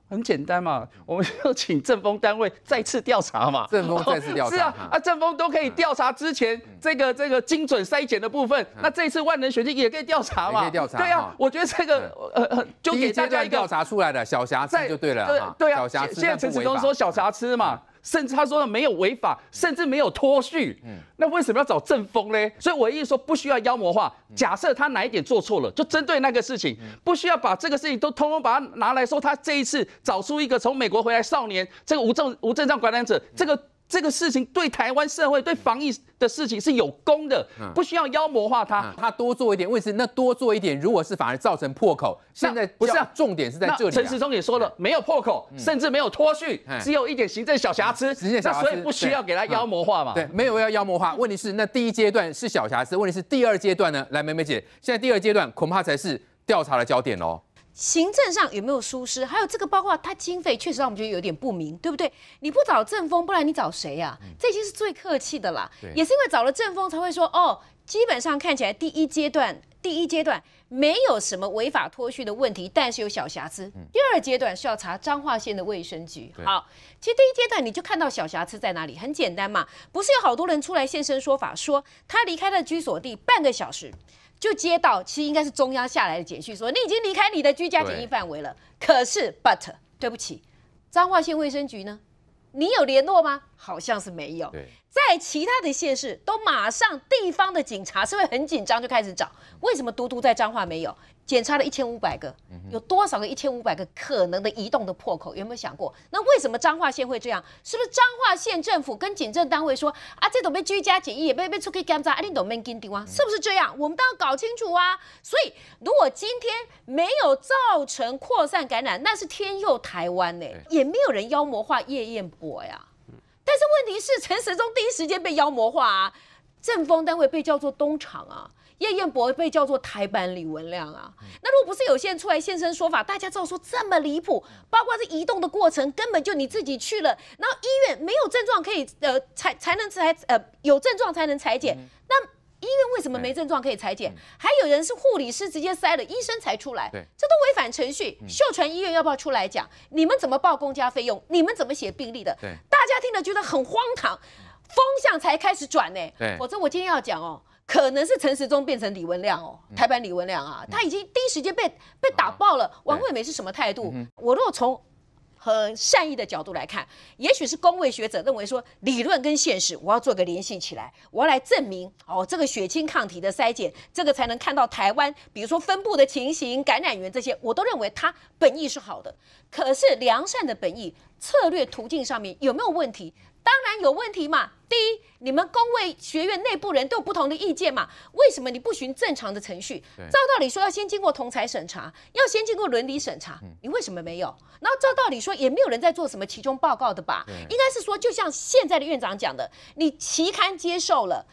很简单嘛，我们就请正风单位再次调查嘛。正风再次调查。是啊，啊，正风都可以调查之前这个这个精准筛检的部分，那这次万能选清也可以调查嘛。可以调查。对啊，我觉得这个呃，就给大家一个调查出来的小瑕疵就对了啊。对啊，现在陈志忠说小瑕疵嘛。甚至他说没有违法，甚至没有脱序，那为什么要找正风呢？所以我一直说不需要妖魔化。假设他哪一点做错了，就针对那个事情，不需要把这个事情都通通把它拿来说。他这一次找出一个从美国回来少年，这个无证无证照感染者，这个。这个事情对台湾社会、对防疫的事情是有功的，不需要妖魔化他。他多做一点位是那多做一点，如果是反而造成破口，现在不是重点是在这里。陈时中也说了，没有破口，甚至没有脱序，只有一点行政小瑕疵。那所以不需要给他妖魔化嘛？对，没有要妖魔化。问题是，那第一阶段是小瑕疵，问题是第二阶段呢？来，梅梅姐，现在第二阶段恐怕才是调查的焦点哦。行政上有没有疏失？还有这个包括他经费，确实让我们觉得有点不明，对不对？你不找正风，不然你找谁啊？这些是最客气的啦。也是因为找了正风，才会说哦，基本上看起来第一阶段，第一阶段没有什么违法脱序的问题，但是有小瑕疵。第二阶段是要查彰化县的卫生局。好，其实第一阶段你就看到小瑕疵在哪里，很简单嘛，不是有好多人出来现身说法，说他离开了居所地半个小时。就接到，其实应该是中央下来的简讯，说你已经离开你的居家检疫范围了。可是，but，对不起，彰化县卫生局呢，你有联络吗？好像是没有。在其他的县市都马上地方的警察是会很紧张就开始找，为什么独独在彰化没有？检查了一千五百个，有多少个一千五百个可能的移动的破口？有没有想过？那为什么彰化县会这样？是不是彰化县政府跟检证单位说啊，这都被居家检疫，也被被出去检查，啊，你都没跟丢啊？是不是这样？我们都要搞清楚啊！所以，如果今天没有造成扩散感染，那是天佑台湾呢，也没有人妖魔化叶彦博呀。但是问题是，陈时中第一时间被妖魔化，啊，政风单位被叫做东厂啊。叶剑博被叫做台版李文亮啊，那如果不是有些人出来现身说法，大家知道说这么离谱，包括这移动的过程根本就你自己去了，然后医院没有症状可以呃才才能裁呃有症状才能裁剪，那医院为什么没症状可以裁剪？还有人是护理师直接塞了医生才出来，这都违反程序。秀传医院要不要出来讲？你们怎么报公家费用？你们怎么写病历的？大家听了觉得很荒唐，风向才开始转呢。否则我今天要讲哦。可能是陈时中变成李文亮哦，台版李文亮啊，他已经第一时间被被打爆了。王惠美是什么态度？我若从很善意的角度来看，也许是公位学者认为说，理论跟现实我要做个联系起来，我要来证明哦，这个血清抗体的筛检，这个才能看到台湾，比如说分布的情形、感染源这些，我都认为他本意是好的。可是良善的本意策略途径上面有没有问题？当然有问题嘛！第一，你们工位学院内部人都有不同的意见嘛？为什么你不循正常的程序？照道理说要先经过同才审查，要先经过伦理审查，你为什么没有？然后照道理说也没有人在做什么其中报告的吧？应该是说，就像现在的院长讲的，你期刊接受了。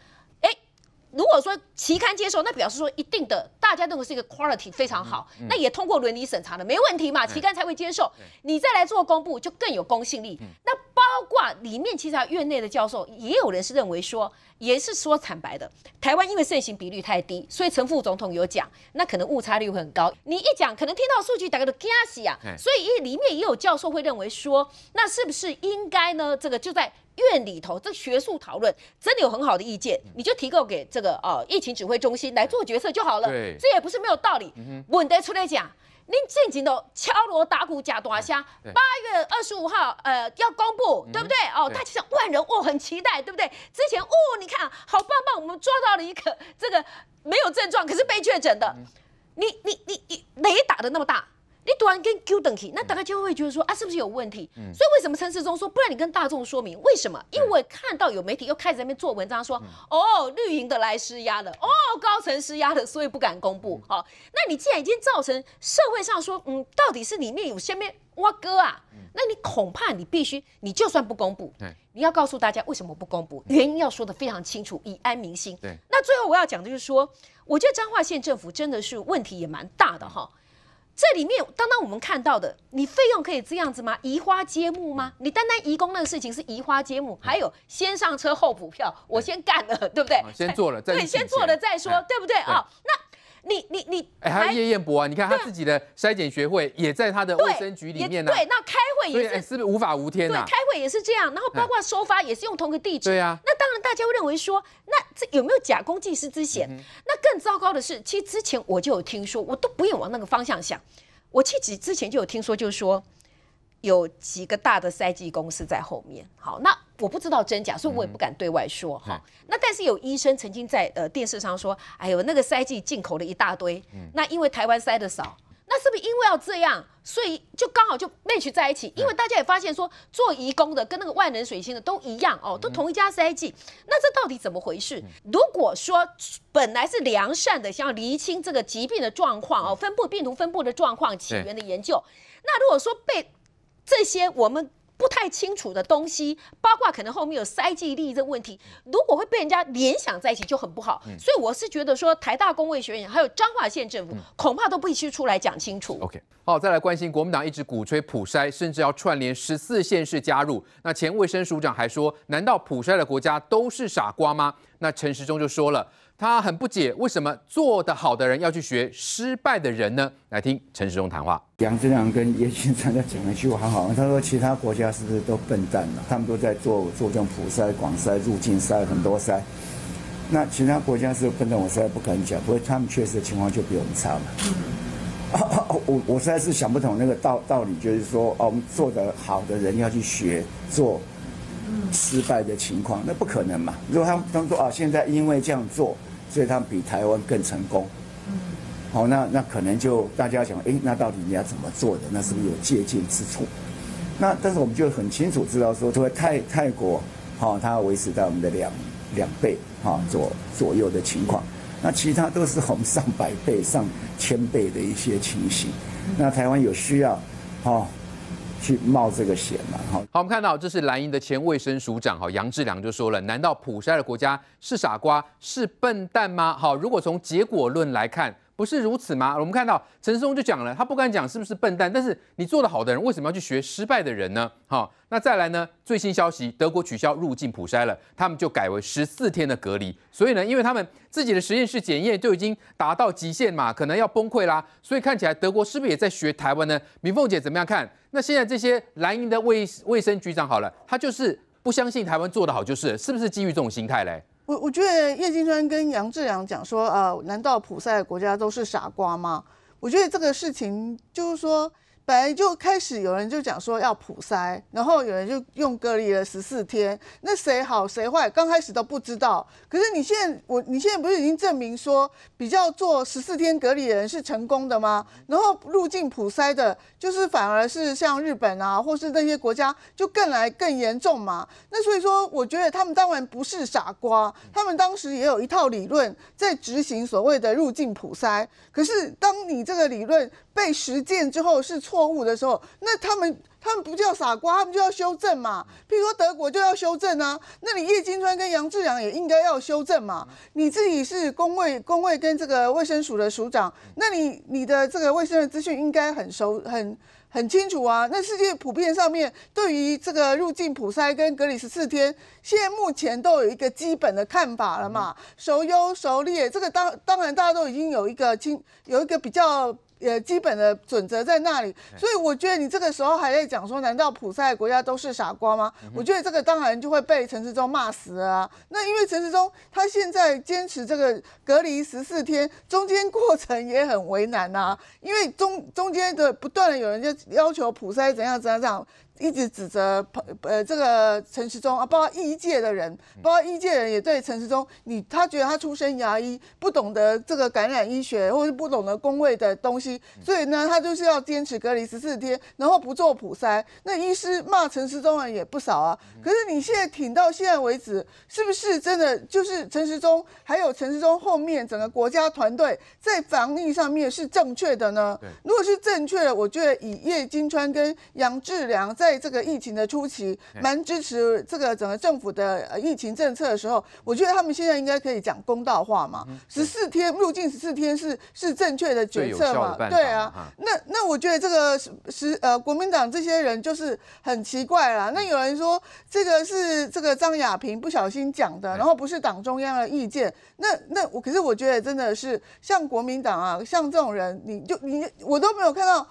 如果说期刊接受，那表示说一定的，大家认为是一个 quality 非常好，那也通过伦理审查的，没问题嘛？期刊才会接受，你再来做公布就更有公信力。那包括里面其实院内的教授，也有人是认为说，也是说坦白的，台湾因为盛行比率太低，所以陈副总统有讲，那可能误差率很高。你一讲，可能听到数据打个 gas 啊，所以一里面也有教授会认为说，那是不是应该呢？这个就在。院里头这学术讨论真的有很好的意见，你就提供给这个哦疫情指挥中心来做决策就好了。对，这也不是没有道理。嗯，得出来讲，您最近的敲锣打鼓假大虾，八月二十五号呃要公布，对不对？哦，大家万人哦很期待，对不对？之前哦你看好棒棒，我们抓到了一个这个没有症状可是被确诊的，你你你你雷打的那么大？你突然跟 Q 等 i 那大家就会觉得说啊，是不是有问题？所以为什么陈世忠说，不然你跟大众说明为什么？因为我看到有媒体又开始在那边做文章，说哦，绿营的来施压了，哦，高层施压了，所以不敢公布。好，那你既然已经造成社会上说，嗯，到底是里面有下面挖哥啊？那你恐怕你必须，你就算不公布，你要告诉大家为什么不公布，原因要说的非常清楚，以安民心。那最后我要讲的就是说，我觉得彰化县政府真的是问题也蛮大的哈。这里面，刚刚我们看到的，你费用可以这样子吗？移花接木吗？你单单移工那个事情是移花接木，还有先上车后补票，我先干了，对不对？先做了，再对，先做了再说，对不对啊？那你、你、你，哎，还有叶剑博啊？你看他自己的筛检学会也在他的卫生局里面呢，对，那开会也是，是不无法无天啊？开会也是这样，然后包括收发也是用同个地址，对呀。那大家会认为说，那这有没有假公济私之嫌？那更糟糕的是，其实之前我就有听说，我都不用往那个方向想。我去之之前就有听说，就是说有几个大的赛季公司在后面。好，那我不知道真假，所以我也不敢对外说。好，那但是有医生曾经在呃电视上说，哎呦，那个赛季进口了一大堆，那因为台湾塞的少。那是不是因为要这样，所以就刚好就 match 在一起？因为大家也发现说，做移工的跟那个万能水星的都一样哦，都同一家 C I G。那这到底怎么回事？如果说本来是良善的，想要厘清这个疾病的状况哦，分布病毒分布的状况、起源的研究，那如果说被这些我们。不太清楚的东西，八卦可能后面有塞进利益这问题，如果会被人家联想在一起就很不好。所以我是觉得说，台大工卫学院还有彰化县政府，恐怕都必须出来讲清楚。OK，好，再来关心国民党一直鼓吹普筛，甚至要串联十四县市加入。那前卫生署长还说，难道普筛的国家都是傻瓜吗？那陈时中就说了。他很不解，为什么做得好的人要去学失败的人呢？来听陈世忠谈话。杨振良跟叶青山在讲一句话，好，他说其他国家是不是都笨蛋了？他们都在做做这种普筛、广筛、入境筛很多筛。那其他国家是笨蛋，我实在不敢讲。不过他们确实情况就比我们差了。我我实在是想不通那个道道理，就是说哦，我们做得好的人要去学做。失败的情况，那不可能嘛？如果他们他们说啊，现在因为这样做，所以他们比台湾更成功，嗯，好，那那可能就大家想，哎，那到底你要怎么做的？那是不是有借鉴之处？那但是我们就很清楚知道说，说泰泰国，好，它维持在我们的两两倍，哈，左左右的情况，那其他都是我们上百倍、上千倍的一些情形。那台湾有需要，哈。去冒这个险嘛？好，好，我们看到这是蓝营的前卫生署长，好，杨志良就说了，难道普筛的国家是傻瓜是笨蛋吗？好，如果从结果论来看，不是如此吗？我们看到陈松就讲了，他不敢讲是不是笨蛋，但是你做的好的人为什么要去学失败的人呢？好，那再来呢？最新消息，德国取消入境普筛了，他们就改为十四天的隔离。所以呢，因为他们自己的实验室检验就已经达到极限嘛，可能要崩溃啦。所以看起来德国是不是也在学台湾呢？明凤姐怎么样看？那现在这些蓝营的卫卫生局长好了，他就是不相信台湾做的好，就是是不是基于这种心态嘞？我我觉得叶金川跟杨志良讲说，呃，难道普赛国家都是傻瓜吗？我觉得这个事情就是说。本来就开始有人就讲说要普筛，然后有人就用隔离了十四天，那谁好谁坏，刚开始都不知道。可是你现在我你现在不是已经证明说比较做十四天隔离的人是成功的吗？然后入境普筛的，就是反而是像日本啊，或是那些国家就更来更严重嘛。那所以说，我觉得他们当然不是傻瓜，他们当时也有一套理论在执行所谓的入境普筛。可是当你这个理论，被实践之后是错误的时候，那他们他们不叫傻瓜，他们就要修正嘛。譬如说德国就要修正啊，那你叶金川跟杨志良也应该要修正嘛。你自己是公卫公卫跟这个卫生署的署长，那你你的这个卫生的资讯应该很熟很很清楚啊。那世界普遍上面对于这个入境普筛跟隔离十四天，现在目前都有一个基本的看法了嘛。熟优熟劣，这个当当然大家都已经有一个清有一个比较。呃，基本的准则在那里，所以我觉得你这个时候还在讲说，难道普赛国家都是傻瓜吗？我觉得这个当然就会被陈世忠骂死啊。那因为陈世忠他现在坚持这个隔离十四天，中间过程也很为难呐，因为中中间的不断的有人就要求普赛怎样怎样怎样。一直指责呃这个陈时中啊，包括医界的人，包括医界人也对陈时中，你他觉得他出身牙医，不懂得这个感染医学，或者是不懂得工位的东西，所以呢，他就是要坚持隔离十四天，然后不做普筛。那医师骂陈时中人也不少啊。可是你现在挺到现在为止，是不是真的就是陈时中，还有陈时中后面整个国家团队在防疫上面是正确的呢？如果是正确的，我觉得以叶金川跟杨志良。在这个疫情的初期，蛮支持这个整个政府的疫情政策的时候，我觉得他们现在应该可以讲公道话嘛。十四天入境十四天是是正确的决策嘛？对啊，那那我觉得这个十十呃国民党这些人就是很奇怪啦。那有人说这个是这个张亚平不小心讲的，然后不是党中央的意见。那那我可是我觉得真的是像国民党啊，像这种人，你就你我都没有看到。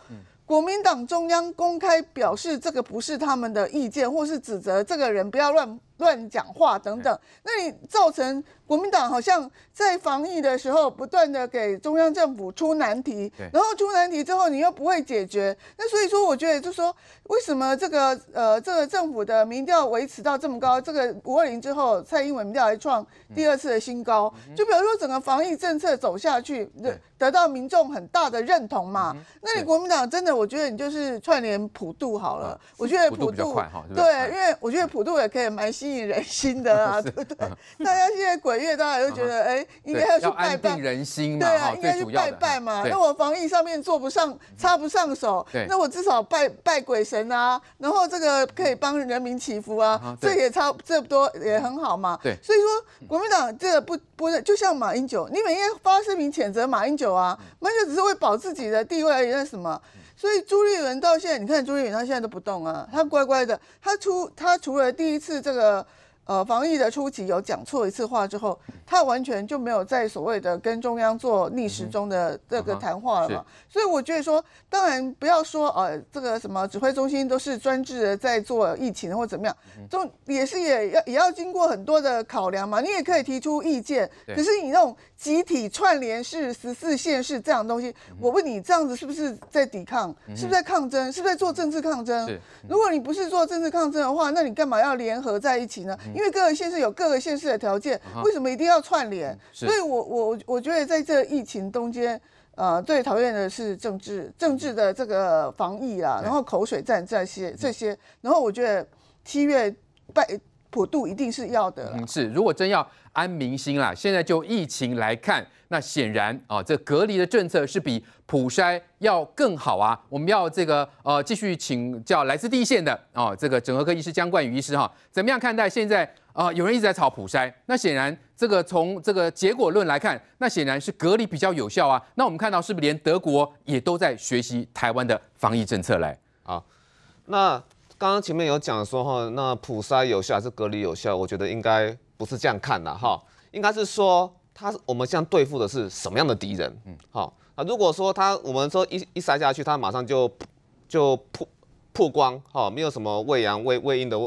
国民党中央公开表示，这个不是他们的意见，或是指责这个人，不要乱。乱讲话等等，那你造成国民党好像在防疫的时候不断的给中央政府出难题，然后出难题之后你又不会解决，那所以说我觉得就说为什么这个呃这个政府的民调维持到这么高，这个五二零之后蔡英文民调还创第二次的新高，就比如说整个防疫政策走下去得得到民众很大的认同嘛，那你国民党真的我觉得你就是串联普渡好了，我觉得普渡对，因为我觉得普渡也可以蛮。吸引人心的啊，对不对？大家现在鬼月大然又觉得，哎，应该要去拜拜人心嘛，对啊，应该去拜拜嘛。那我防疫上面做不上，插不上手，那我至少拜拜鬼神啊，然后这个可以帮人民祈福啊，这也差这不多也很好嘛。对，所以说国民党这个不不，是就像马英九，你每天发声明谴责马英九啊，马英九只是为保自己的地位，而已，那什么？所以朱立伦到现在，你看朱立伦，他现在都不动啊，他乖乖的。他出他除了第一次这个呃防疫的初期有讲错一次话之后，他完全就没有在所谓的跟中央做逆时钟的这个谈话了嘛。所以我觉得说，当然不要说呃这个什么指挥中心都是专制的在做疫情或怎么样，中也是也要也要经过很多的考量嘛。你也可以提出意见，可是你那种。集体串联是十四县市这样东西，我问你，这样子是不是在抵抗？是不是在抗争？是不是在做政治抗争？如果你不是做政治抗争的话，那你干嘛要联合在一起呢？因为各个县市有各个县市的条件，为什么一定要串联？所以我我我觉得在这疫情中间，呃，最讨厌的是政治政治的这个防疫啦，然后口水战这些这些，然后我觉得七月拜普度一定是要的，嗯，是，如果真要安民心啦，现在就疫情来看，那显然啊，这隔离的政策是比普筛要更好啊。我们要这个呃，继续请教来自第一线的哦，这个整合科医师江冠宇医师哈，怎么样看待现在啊？有人一直在炒普筛，那显然这个从这个结果论来看，那显然是隔离比较有效啊。那我们看到是不是连德国也都在学习台湾的防疫政策来啊？那。刚刚前面有讲说哈，那普筛有效还是隔离有效？我觉得应该不是这样看的哈，应该是说他我们这样对付的是什么样的敌人？嗯，好，那如果说他我们说一一筛下去，他马上就就破破光哈，没有什么胃阳胃胃阴的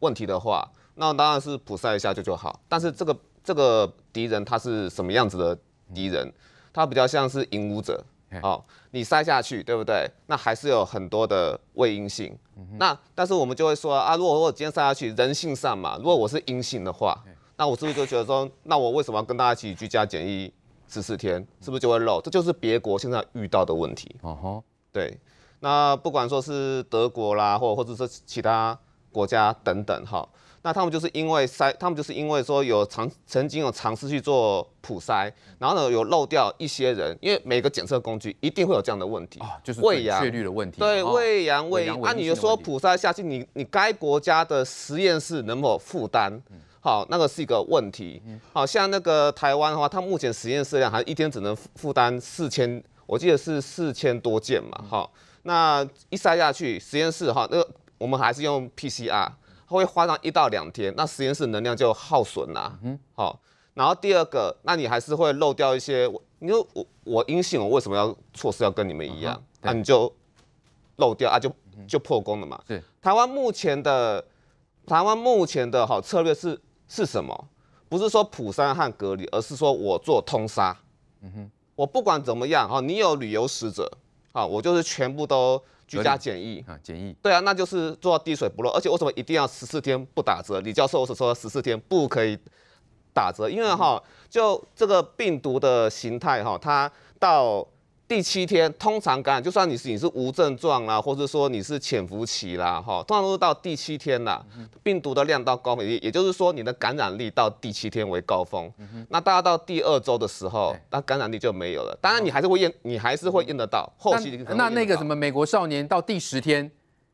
问题的话，那当然是普筛一下就就好。但是这个这个敌人他是什么样子的敌人？他比较像是隐武者。哦，你塞下去，对不对？那还是有很多的未阴性。那但是我们就会说啊，如果我今天塞下去，人性上嘛，如果我是阴性的话，那我是不是就觉得说，那我为什么要跟大家一起居家检疫十四天？是不是就会漏？这就是别国现在遇到的问题。哦吼，对。那不管说是德国啦，或或者是其他国家等等，哈。那他们就是因为塞，他们就是因为说有尝曾经有尝试去做普筛，然后呢有漏掉一些人，因为每个检测工具一定会有这样的问题，就是胃阳率的问题。对，胃阳胃阳。那你说普筛下去，你你该国家的实验室能否负担？好，那个是一个问题。好像那个台湾的话，它目前实验室量还一天只能负负担四千，我记得是四千多件嘛。好，那一筛下去，实验室哈，那个我们还是用 PCR。会花上一到两天，那实验室能量就耗损啦。嗯，好，然后第二个，那你还是会漏掉一些。我，你说我我阴性，我为什么要措施要跟你们一样？那你就漏掉啊，就就破功了嘛。对，台湾目前的台湾目前的哈策略是是什么？不是说普山和隔离，而是说我做通杀。嗯哼，我不管怎么样哈，你有旅游使者啊，我就是全部都。居家检疫啊，检疫对啊，那就是做到滴水不漏。而且为什么一定要十四天不打折？李教授，我所说的十四天不可以打折，因为哈，就这个病毒的形态哈，它到。第七天，通常感染，就算你是你是无症状啦，或者说你是潜伏期啦，哈，通常都是到第七天啦，病毒的量到高峰，也就是说你的感染力到第七天为高峰。那大家到第二周的时候，那感染力就没有了。当然你还是会验，你还是会验得到。后那那那个什么美国少年到第十天，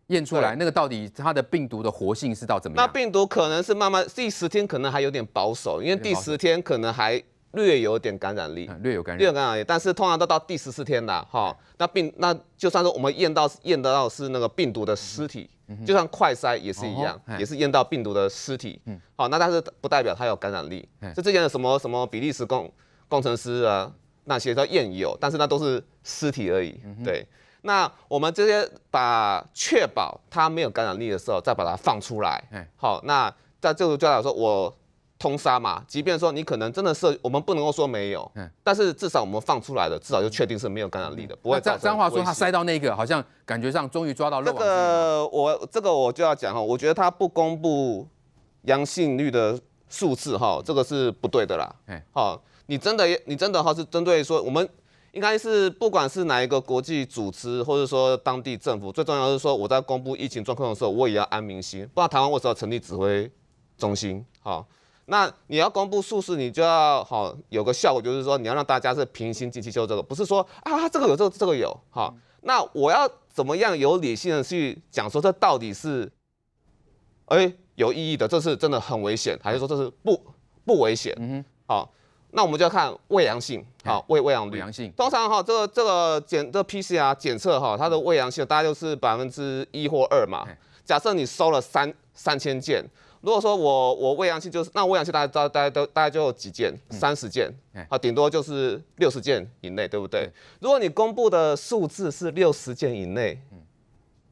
验出来那个到底他的病毒的活性是到怎么样？那病毒可能是慢慢第十天可能还有点保守，因为第十天可能还。略有点感染力，略有感染，略有感染力。但是通常都到第十四天了，哈，那病那就算是我们验到验得到是那个病毒的尸体，就算快筛也是一样，也是验到病毒的尸体，好，那但是不代表它有感染力。就之前的什么什么比利时工工程师啊，那些都验有，但是那都是尸体而已，对。那我们这些把确保它没有感染力的时候，再把它放出来。好，那在这个阶段说，我。通杀嘛，即便说你可能真的是，我们不能够说没有，但是至少我们放出来的，至少就确定是没有感染力的，不会。张张华说他塞到那个，好像感觉上终于抓到漏网这个我这个我就要讲哈，我觉得他不公布阳性率的数字哈，这个是不对的啦。哎，好，你真的你真的哈是针对说我们应该是不管是哪一个国际组织或者说当地政府，最重要是说我在公布疫情状况的时候，我也要安民心。不然台湾什么要成立指挥中心，好。那你要公布数字，你就要好有个效果，就是说你要让大家是平心静气就这个，不是说啊这个有这个这个有哈。那我要怎么样有理性的去讲说这到底是哎有意义的，这是真的很危险，还是说这是不 不危险？嗯，好，那我们就要看胃阳性，好胃胃阳性。阳性。通常哈，这个这个检这 PCR 检测哈，它的胃阳性大概就是百分之一或二嘛。假设你收了三三千件。如果说我我未阳性就是那未阳性大家大大家都大概就几件三十件啊顶多就是六十件以内对不对？如果你公布的数字是六十件以内，嗯，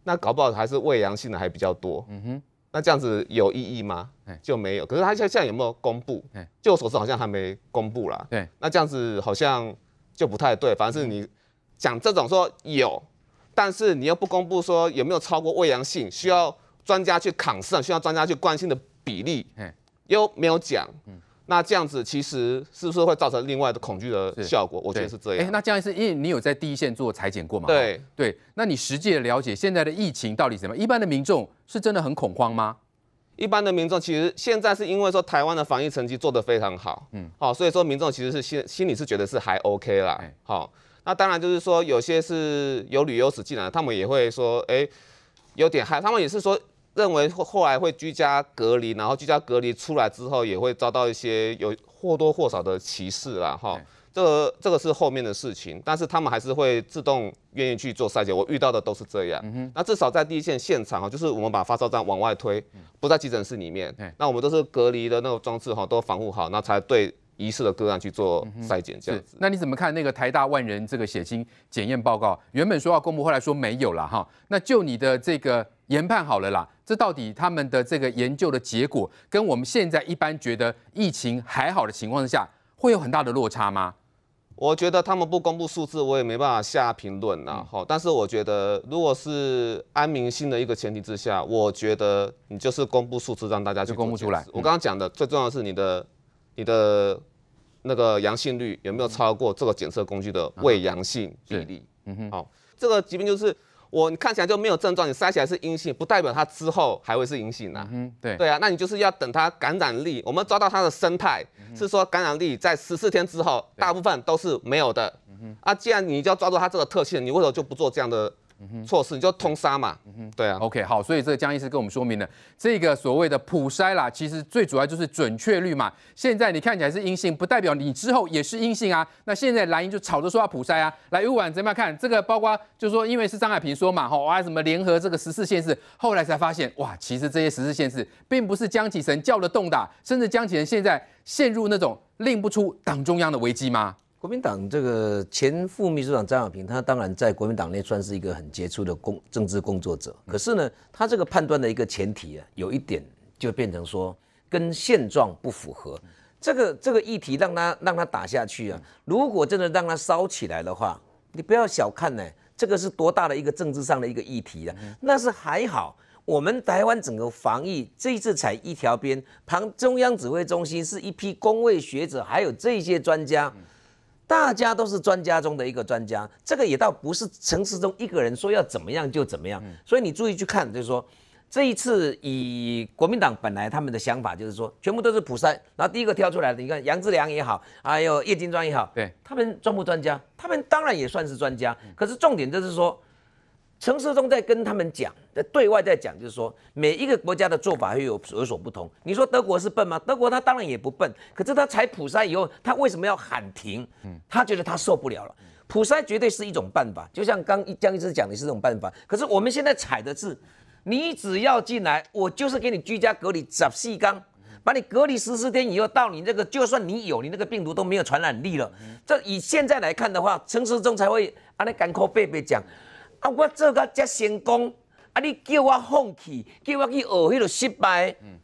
那搞不好还是未阳性的还比较多，嗯哼，那这样子有意义吗？就没有。可是他现现在有没有公布？嗯，我所知好像还没公布啦。对，那这样子好像就不太对。反正是你讲这种说有，但是你又不公布说有没有超过未阳性需要。专家去抗上，需要专家去关心的比例，又没有讲，那这样子其实是不是会造成另外的恐惧的效果？我觉得是这样。哎，那这样是因为你有在第一线做裁剪过吗？对对。那你实际的了解现在的疫情到底怎么？一般的民众是真的很恐慌吗？一般的民众其实现在是因为说台湾的防疫成绩做得非常好，嗯，好，所以说民众其实是心心里是觉得是还 OK 啦。好，那当然就是说有些是有旅游史进来，他们也会说，哎，有点害，他们也是说。认为后后来会居家隔离，然后居家隔离出来之后也会遭到一些有或多或少的歧视啦，哈。这个这个是后面的事情，但是他们还是会自动愿意去做筛检，我遇到的都是这样。嗯哼。那至少在第一线现场啊，就是我们把发烧站往外推，不在急诊室里面。对。那我们都是隔离的那个装置哈，都防护好，那才对疑似的个案去做筛检这样子。那你怎么看那个台大万人这个血清检验报告？原本说要公布，后来说没有了哈。那就你的这个。研判好了啦，这到底他们的这个研究的结果跟我们现在一般觉得疫情还好的情况下，会有很大的落差吗？我觉得他们不公布数字，我也没办法下评论呐。好，但是我觉得，如果是安民心的一个前提之下，我觉得你就是公布数字，让大家去公布出来。我刚刚讲的最重要的是你的你的那个阳性率有没有超过这个检测工具的未阳性比例？嗯哼，好，这个疾病就是。我你看起来就没有症状，你筛起来是阴性，不代表它之后还会是阴性呐。嗯，对，对啊，那你就是要等它感染力，我们抓到它的生态，是说感染力在十四天之后大部分都是没有的。嗯哼，啊，既然你就要抓住它这个特性，你为什么就不做这样的？措施你就通杀嘛，对啊，OK 好，所以这个江医师跟我们说明了，这个所谓的普筛啦，其实最主要就是准确率嘛。现在你看起来是阴性，不代表你之后也是阴性啊。那现在蓝营就吵着说要普筛啊，来，昨婉怎么样看这个？包括就是说，因为是张海平说嘛，吼，哇，什么联合这个十四县市，后来才发现，哇，其实这些十四县市并不是江启臣叫得动的，甚至江启臣现在陷入那种拎不出党中央的危机吗？国民党这个前副秘书长张亚平，他当然在国民党内算是一个很杰出的工政治工作者。可是呢，他这个判断的一个前提啊，有一点就变成说跟现状不符合。这个这个议题让他让他打下去啊，如果真的让他烧起来的话，你不要小看呢，这个是多大的一个政治上的一个议题啊。那是还好，我们台湾整个防疫这次才一条边，旁中央指挥中心是一批工位学者，还有这些专家。大家都是专家中的一个专家，这个也倒不是陈世忠一个人说要怎么样就怎么样，所以你注意去看，就是说这一次以国民党本来他们的想法就是说全部都是普筛，然后第一个挑出来的，你看杨志良也好，还有叶金庄也好，对，他们专不专家？他们当然也算是专家，可是重点就是说。陈世忠在跟他们讲，在对外在讲，就是说每一个国家的做法会有有所不同。你说德国是笨吗？德国他当然也不笨，可是他采普筛以后，他为什么要喊停？他觉得他受不了了。普筛绝对是一种办法，就像刚江医师讲的是这种办法。可是我们现在采的是，你只要进来，我就是给你居家隔离，十细缸。把你隔离十四天以后，到你那个就算你有，你那个病毒都没有传染力了。这以现在来看的话，陈世忠才会啊那干哭贝贝讲。啊！我做到遮成功。啊！你叫我放弃，叫我去学，迄个失败。嗯，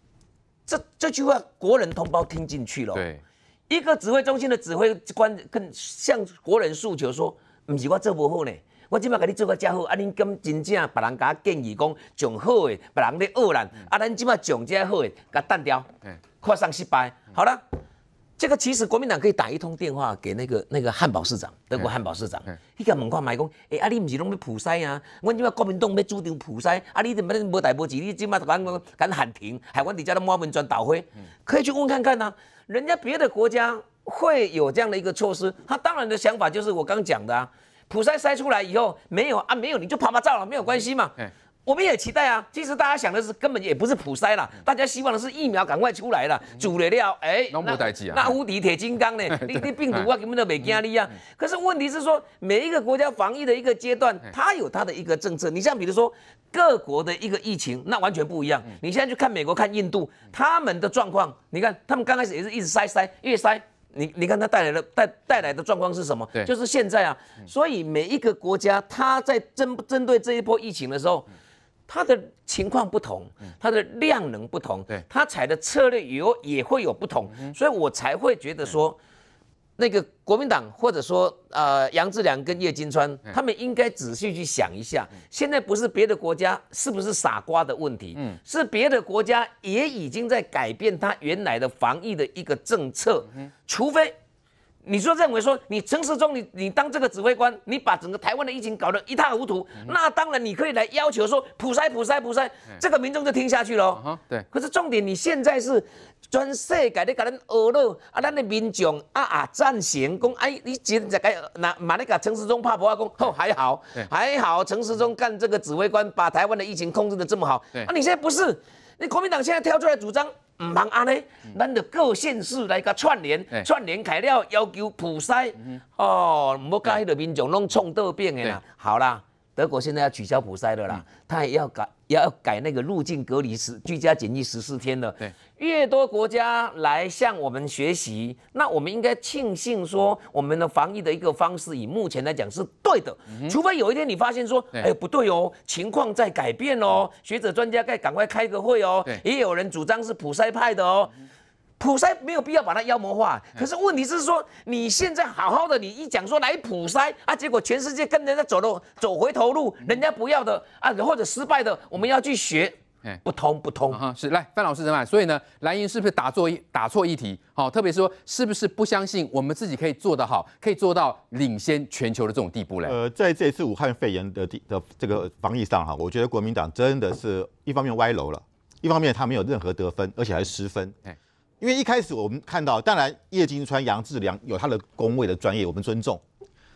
这这句话国人同胞听进去了。对，一个指挥中心的指挥官更向国人诉求说：，唔是，我做不好呢。我即摆给你做个遮好，啊！你敢真正别人甲建议讲，上好的，别人咧恶人，啊！咱即摆上这好的，甲弹掉，扩散失败。好了。这个其实国民党可以打一通电话给那个那个汉堡市长，德国汉堡市长，他猛跨埋讲，哎，阿你唔是弄咩普筛啊？我因为国民党咩主定普筛，啊你怎么没戴墨镜？你起码敢敢喊停？台湾底家都满门砖倒灰，可以去问看看呐。人家别的国家会有这样的一个措施，他当然的想法就是我刚讲的啊。普筛筛出来以后没有啊，没有你就啪啪照了，没有关系嘛。我们也期待啊！其实大家想的是根本也不是普筛啦，大家希望的是疫苗赶快出来了，煮了料，哎，那代志啊。那无敌铁金刚呢？你你病毒啊，根本得没劲啊一可是问题是说，每一个国家防疫的一个阶段，它有它的一个政策。你像比如说各国的一个疫情，那完全不一样。你现在去看美国、看印度，他们的状况，你看他们刚开始也是一直筛筛，越筛，你你看它带来的带带来的状况是什么？就是现在啊。所以每一个国家，它在针针对这一波疫情的时候。他的情况不同，他的量能不同，他采的策略有也会有不同，所以我才会觉得说，那个国民党或者说呃杨志良跟叶金川，他们应该仔细去想一下，现在不是别的国家是不是傻瓜的问题，是别的国家也已经在改变他原来的防疫的一个政策，除非。你说认为说你陈世忠，你你当这个指挥官，你把整个台湾的疫情搞得一塌糊涂，那当然你可以来要求说普筛普筛普筛，这个民众就听下去喽。对。可是重点你现在是专设改的改的俄了，啊，咱的民众啊啊占贤公，哎，你现在改那马里卡陈世忠怕不怕公？哦，还好，还好，陈世忠干这个指挥官把台湾的疫情控制的这么好，啊，你现在不是，你国民党现在跳出来主张。唔忙安尼，咱就各县市来个串联，串联开了，要求普筛，哦，唔要教迄个民众拢冲到病的啦。好啦，德国现在要取消普筛的啦，他也要改。要改那个入境隔离十居家检疫十四天了。对，越多国家来向我们学习，那我们应该庆幸说，我们的防疫的一个方式，以目前来讲是对的。除非有一天你发现说，哎不对哦，情况在改变哦，学者专家该赶快开个会哦。也有人主张是普塞派的哦。普筛没有必要把它妖魔化，可是问题是说你现在好好的，你一讲说来普筛啊，结果全世界跟人家走了走回头路，人家不要的啊，或者失败的，我们要去学，不通不通啊！是来范老师怎么？所以呢，蓝云是不是打错打错议题？好，特别说是不是不相信我们自己可以做得好，可以做到领先全球的这种地步嘞？呃，在这一次武汉肺炎的地的这个防疫上哈，我觉得国民党真的是一方面歪楼了，一方面他没有任何得分，而且还失分，因为一开始我们看到，当然叶金川、杨志良有他的工位的专业，我们尊重。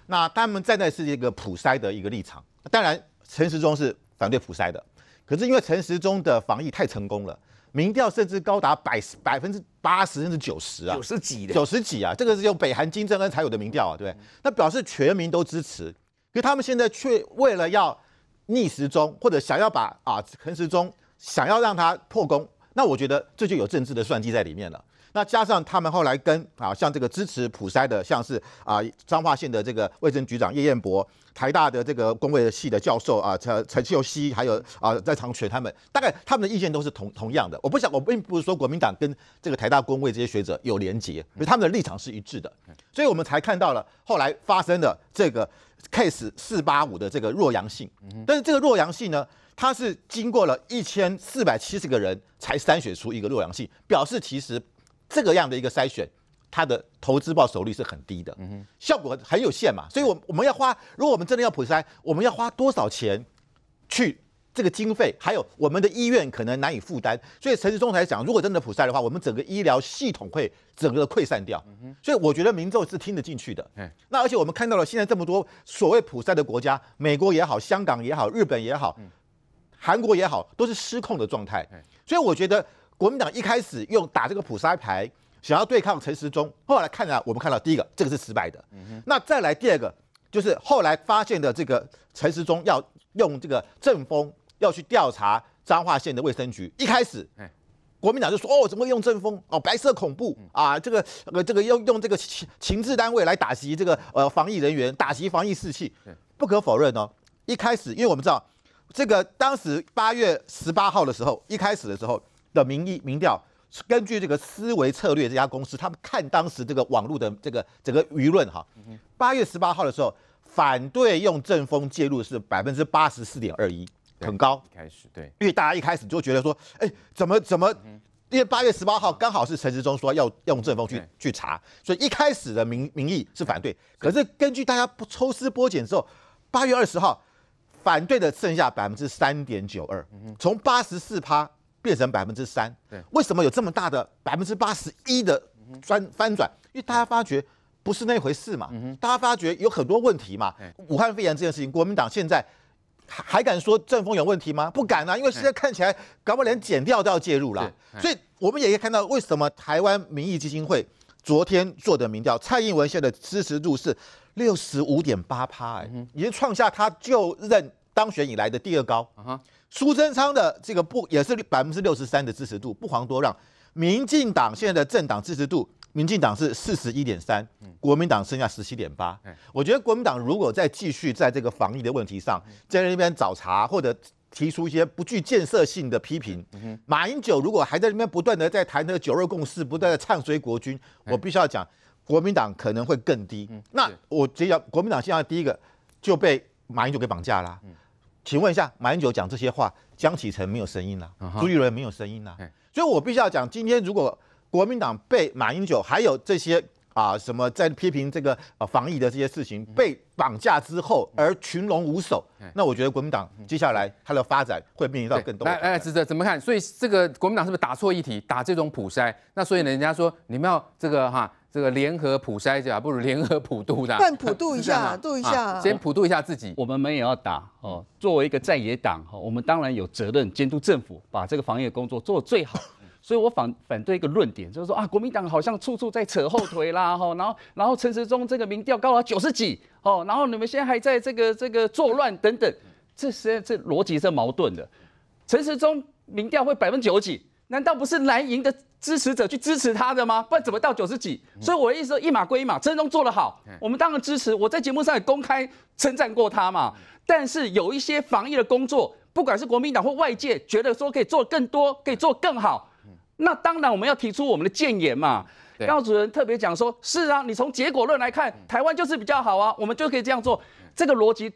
那他们站在是一个普筛的一个立场。当然陈时中是反对普筛的，可是因为陈时中的防疫太成功了，民调甚至高达百百分之八十甚至九十啊，九十几，九十几啊，这个是用北韩金正恩才有的民调啊，对？那表示全民都支持。可他们现在却为了要逆时钟，或者想要把啊陈时中想要让他破功。那我觉得这就有政治的算计在里面了。那加上他们后来跟啊，像这个支持普筛的，像是啊彰化县的这个卫生局长叶彦博，台大的这个工卫系的教授啊陈陈秀熙，还有啊在长学他们，大概他们的意见都是同同样的。我不想，我并不是说国民党跟这个台大工卫这些学者有连结，因为他们的立场是一致的，所以我们才看到了后来发生的这个 case 四八五的这个弱阳性。但是这个弱阳性呢？他是经过了一千四百七十个人才筛选出一个洛阳系，表示其实这个样的一个筛选，它的投资报酬率是很低的，嗯哼，效果很有限嘛。所以，我我们要花，如果我们真的要普筛，我们要花多少钱去这个经费，还有我们的医院可能难以负担。所以，陈世忠才讲，如果真的普筛的话，我们整个医疗系统会整个溃散掉。嗯哼，所以我觉得民众是听得进去的。嗯，那而且我们看到了现在这么多所谓普筛的国家，美国也好，香港也好，日本也好。韩国也好，都是失控的状态，所以我觉得国民党一开始用打这个普筛牌，想要对抗陈时中，后来看了我们看到第一个，这个是失败的，那再来第二个，就是后来发现的这个陈时中要用这个政风要去调查彰化县的卫生局，一开始国民党就说哦，怎么用政风哦，白色恐怖啊，这个呃这个用用这个情情治单位来打击这个呃防疫人员，打击防疫士气，不可否认哦，一开始因为我们知道。这个当时八月十八号的时候，一开始的时候的民意民调，根据这个思维策略这家公司，他们看当时这个网络的这个整个舆论哈，八月十八号的时候，反对用政风介入是百分之八十四点二一，很高。开始对，因为大家一开始就觉得说，哎，怎么怎么，因为八月十八号刚好是陈时中说要用政风去去查，所以一开始的民民意是反对。可是根据大家不抽丝剥茧之后，八月二十号。反对的剩下百分之三点九二，从八十四趴变成百分之三。对，为什么有这么大的百分之八十一的翻翻转？因为大家发觉不是那回事嘛，大家发觉有很多问题嘛。武汉肺炎这件事情，国民党现在还敢说政风有问题吗？不敢啊，因为现在看起来，搞不连减掉都要介入了。所以我们也可以看到，为什么台湾民意基金会昨天做的民调，蔡英文现在支持度是。六十五点八趴，哎，已经创下他就任当选以来的第二高。苏贞昌的这个不也是百分之六十三的支持度，不遑多让。民进党现在的政党支持度，民进党是四十一点三，国民党剩下十七点八。我觉得国民党如果再继续在这个防疫的问题上，在那边找茬或者提出一些不具建设性的批评，马英九如果还在那边不断的在谈那个九二共事，不断的唱衰国军，我必须要讲。国民党可能会更低。那我直接要，国民党现在第一个就被马英九给绑架了。请问一下，马英九讲这些话，江启臣没有声音了，朱立伦没有声音了。所以我必须要讲，今天如果国民党被马英九还有这些啊什么在批评这个啊防疫的这些事情被绑架之后而群龙无首，那我觉得国民党接下来它的发展会面临到更多。哎哎，是这怎么看？所以这个国民党是不是打错议题，打这种普筛？那所以人家说你们要这个哈？这个联合普筛是不如联合普渡的，先普渡一下，渡一下，先普渡一下自己。我们没也要打哦。作为一个在野党，哈，我们当然有责任监督政府把这个防疫工作做最好。所以我反反对一个论点，就是说啊，国民党好像处处在扯后腿啦，哈。然后，然后陈时中这个民调高达九十几，哦，然后你们现在还在这个这个作乱等等，这些在逻辑是矛盾的。陈时中民调会百分之九几？难道不是蓝营的？支持者去支持他的吗？不然怎么到九十几？所以我的意思，说，一码归一码，真正做得好，我们当然支持。我在节目上也公开称赞过他嘛。但是有一些防疫的工作，不管是国民党或外界，觉得说可以做更多，可以做更好，那当然我们要提出我们的谏言嘛。高主任特别讲说，是啊，你从结果论来看，台湾就是比较好啊，我们就可以这样做。这个逻辑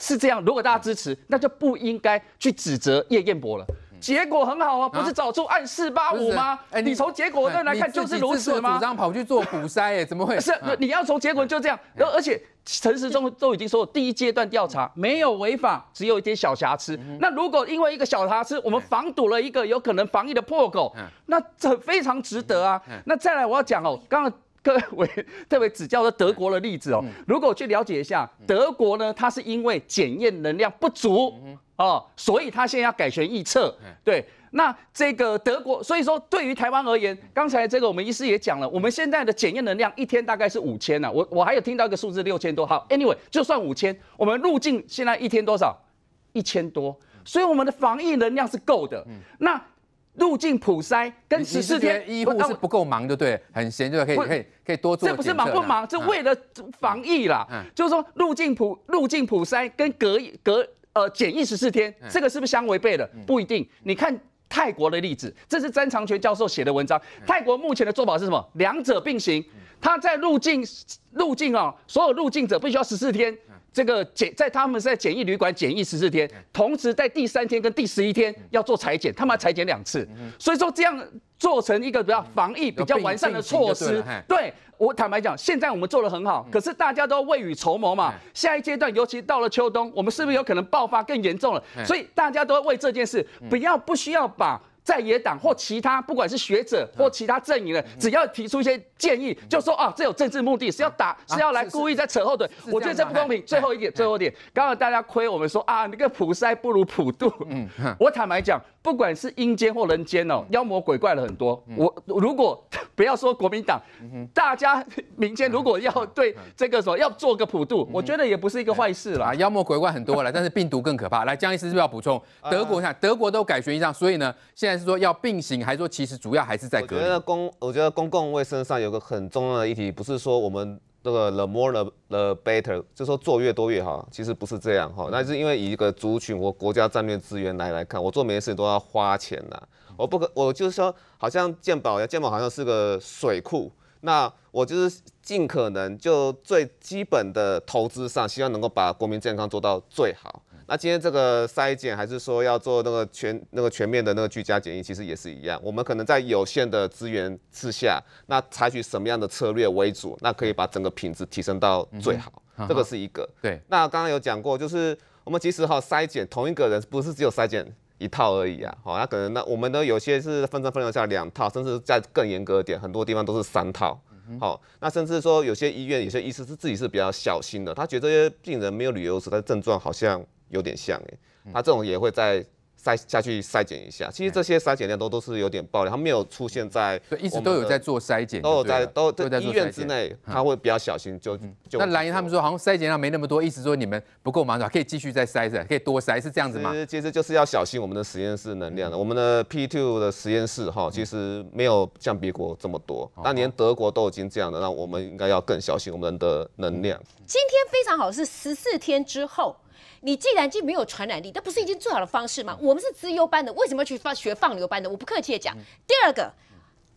是这样，如果大家支持，那就不应该去指责叶彦博了。结果很好啊，不是找出按四八五吗？哎，你从结果上来看就是如此吗？主张跑去做骨筛，哎，怎么会？是你要从结果就这样，而且陈时中都已经说，第一阶段调查没有违法，只有一点小瑕疵。那如果因为一个小瑕疵，我们防堵了一个有可能防疫的破口，那这非常值得啊。那再来，我要讲哦，刚刚。各 位，特别指教的德国的例子哦。如果我去了解一下德国呢，它是因为检验能量不足哦，所以它现在要改弦易辙。对，那这个德国，所以说对于台湾而言，刚才这个我们医师也讲了，我们现在的检验能量一天大概是五千呢。我我还有听到一个数字六千多，好，Anyway，就算五千，我们入境现在一天多少？一千多，所以我们的防疫能量是够的。那。入境普筛跟十四天，医护是不够忙，就对？很闲，就可以可以可以多做。这不是忙不忙，是为了防疫啦。就是说，入境普入境普筛跟隔隔呃检疫十四天，这个是不是相违背的？不一定。你看泰国的例子，这是詹长权教授写的文章。泰国目前的做法是什么？两者并行。他在入境入境啊，所有入境者必须要十四天。这个检在他们在检易旅馆检易十四天，同时在第三天跟第十一天要做裁剪，他要裁剪两次，所以说这样做成一个比较防疫比较完善的措施。对我坦白讲，现在我们做的很好，可是大家都未雨绸缪嘛。下一阶段，尤其到了秋冬，我们是不是有可能爆发更严重了？所以大家都要为这件事不要不需要把在野党或其他不管是学者或其他阵营的，只要提出一些。建议就说啊，这有政治目的，是要打，是要来故意在扯后腿。我觉得这不公平。最后一点，最后一点，刚刚大家亏我们说啊，你个普筛不如普渡。嗯，我坦白讲，不管是阴间或人间哦，妖魔鬼怪了很多。我如果不要说国民党，大家民间如果要对这个么要做个普渡，我觉得也不是一个坏事了。妖魔鬼怪很多了，但是病毒更可怕。来，江医师是不是要补充？德国看德国都改学一上，所以呢，现在是说要并行，还是说其实主要还是在隔离？我觉得公，我觉得公共卫生上有。很重要的议题不是说我们那个 the more the the better 就是说做越多越好，其实不是这样哈。那是因为以一个族群或国家战略资源来来看，我做每件事都要花钱呐。我不可我就是说，好像健宝呀，健宝好像是个水库，那我就是尽可能就最基本的投资上，希望能够把国民健康做到最好。那今天这个筛检还是说要做那个全那个全面的那个居家检疫，其实也是一样。我们可能在有限的资源之下，那采取什么样的策略为主，那可以把整个品质提升到最好。这个是一个。对。那刚刚有讲过，就是我们其实哈筛检，同一个人不是只有筛检一套而已啊。好，那可能那我们呢有些是分成分流下两套，甚至在更严格一点，很多地方都是三套。好，那甚至说有些医院有些医师是自己是比较小心的，他觉得这些病人没有旅游他的症状好像。有点像哎，他这种也会再筛下去筛检一下。其实这些筛检量都都是有点爆量，他没有出现在对，一直都有在做筛检，都在都在医院之内，他会比较小心就就。那蓝姨他们说好像筛检量没那么多，意思说你们不够忙的话可以继续再筛筛，可以多筛是这样子吗？其实就是要小心我们的实验室能量，我们的 P two 的实验室哈，其实没有像别国这么多，那连德国都已经这样了，那我们应该要更小心我们的能量。今天非常好，是十四天之后。你既然既没有传染力，那不是已件最好的方式吗？我们是资优班的，为什么要去放学放流班的？我不客气的讲。第二个，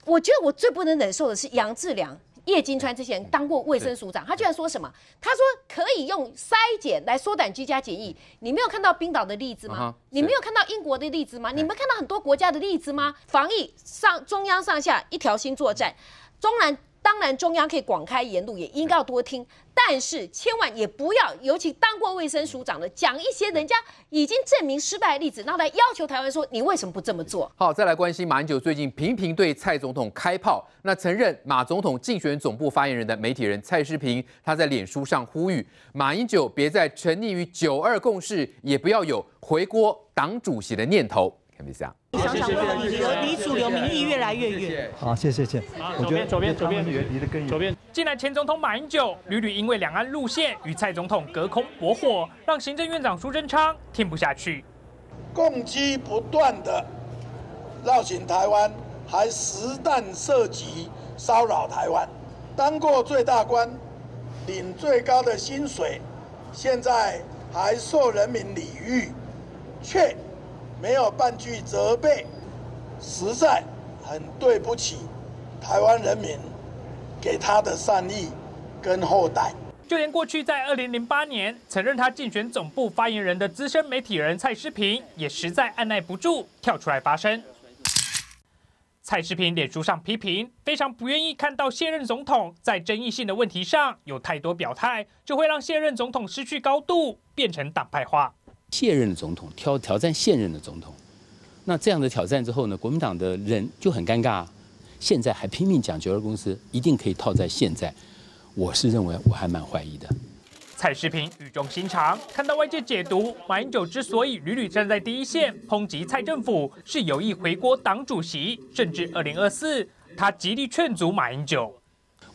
我觉得我最不能忍受的是杨志良、叶金川这些人当过卫生署长，他居然说什么？他说可以用筛检来缩短居家检疫。你没有看到冰岛的例子吗？你没有看到英国的例子吗？你没看到很多国家的例子吗？防疫上中央上下一条心作战，中南。当然，中央可以广开言路，也应该要多听，但是千万也不要，尤其当过卫生署长的，讲一些人家已经证明失败的例子，然后来要求台湾说你为什么不这么做？好，再来关心马英九最近频频对蔡总统开炮，那曾任马总统竞选总部发言人的媒体人蔡世平，他在脸书上呼吁马英九别再沉溺于九二共识，也不要有回锅党主席的念头。看一下。想想看，离离主流民意越来越远。好，谢谢，谢我左边，左边，左边，离得更远。左边，进来前总统马英九屡屡因为两岸路线与蔡总统隔空博火，让行政院长苏贞昌听不下去。攻击不断的绕行台湾，还实弹射击骚扰台湾，当过最大官，领最高的薪水，现在还受人民礼遇，却。没有半句责备，实在很对不起台湾人民给他的善意跟厚待。就连过去在二零零八年曾任他竞选总部发言人的资深媒体人蔡诗平，也实在按耐不住跳出来发声。蔡诗平脸书上批评，非常不愿意看到现任总统在争议性的问题上有太多表态，就会让现任总统失去高度，变成党派化。卸任的总统挑挑战现任的总统，那这样的挑战之后呢？国民党的人就很尴尬，现在还拼命讲九二共识，一定可以套在现在。我是认为我还蛮怀疑的。蔡世平语重心长，看到外界解读，马英九之所以屡屡站在第一线抨击蔡政府，是有意回锅党主席，甚至二零二四，他极力劝阻马英九。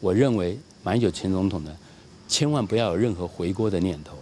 我认为马英九前总统呢，千万不要有任何回锅的念头。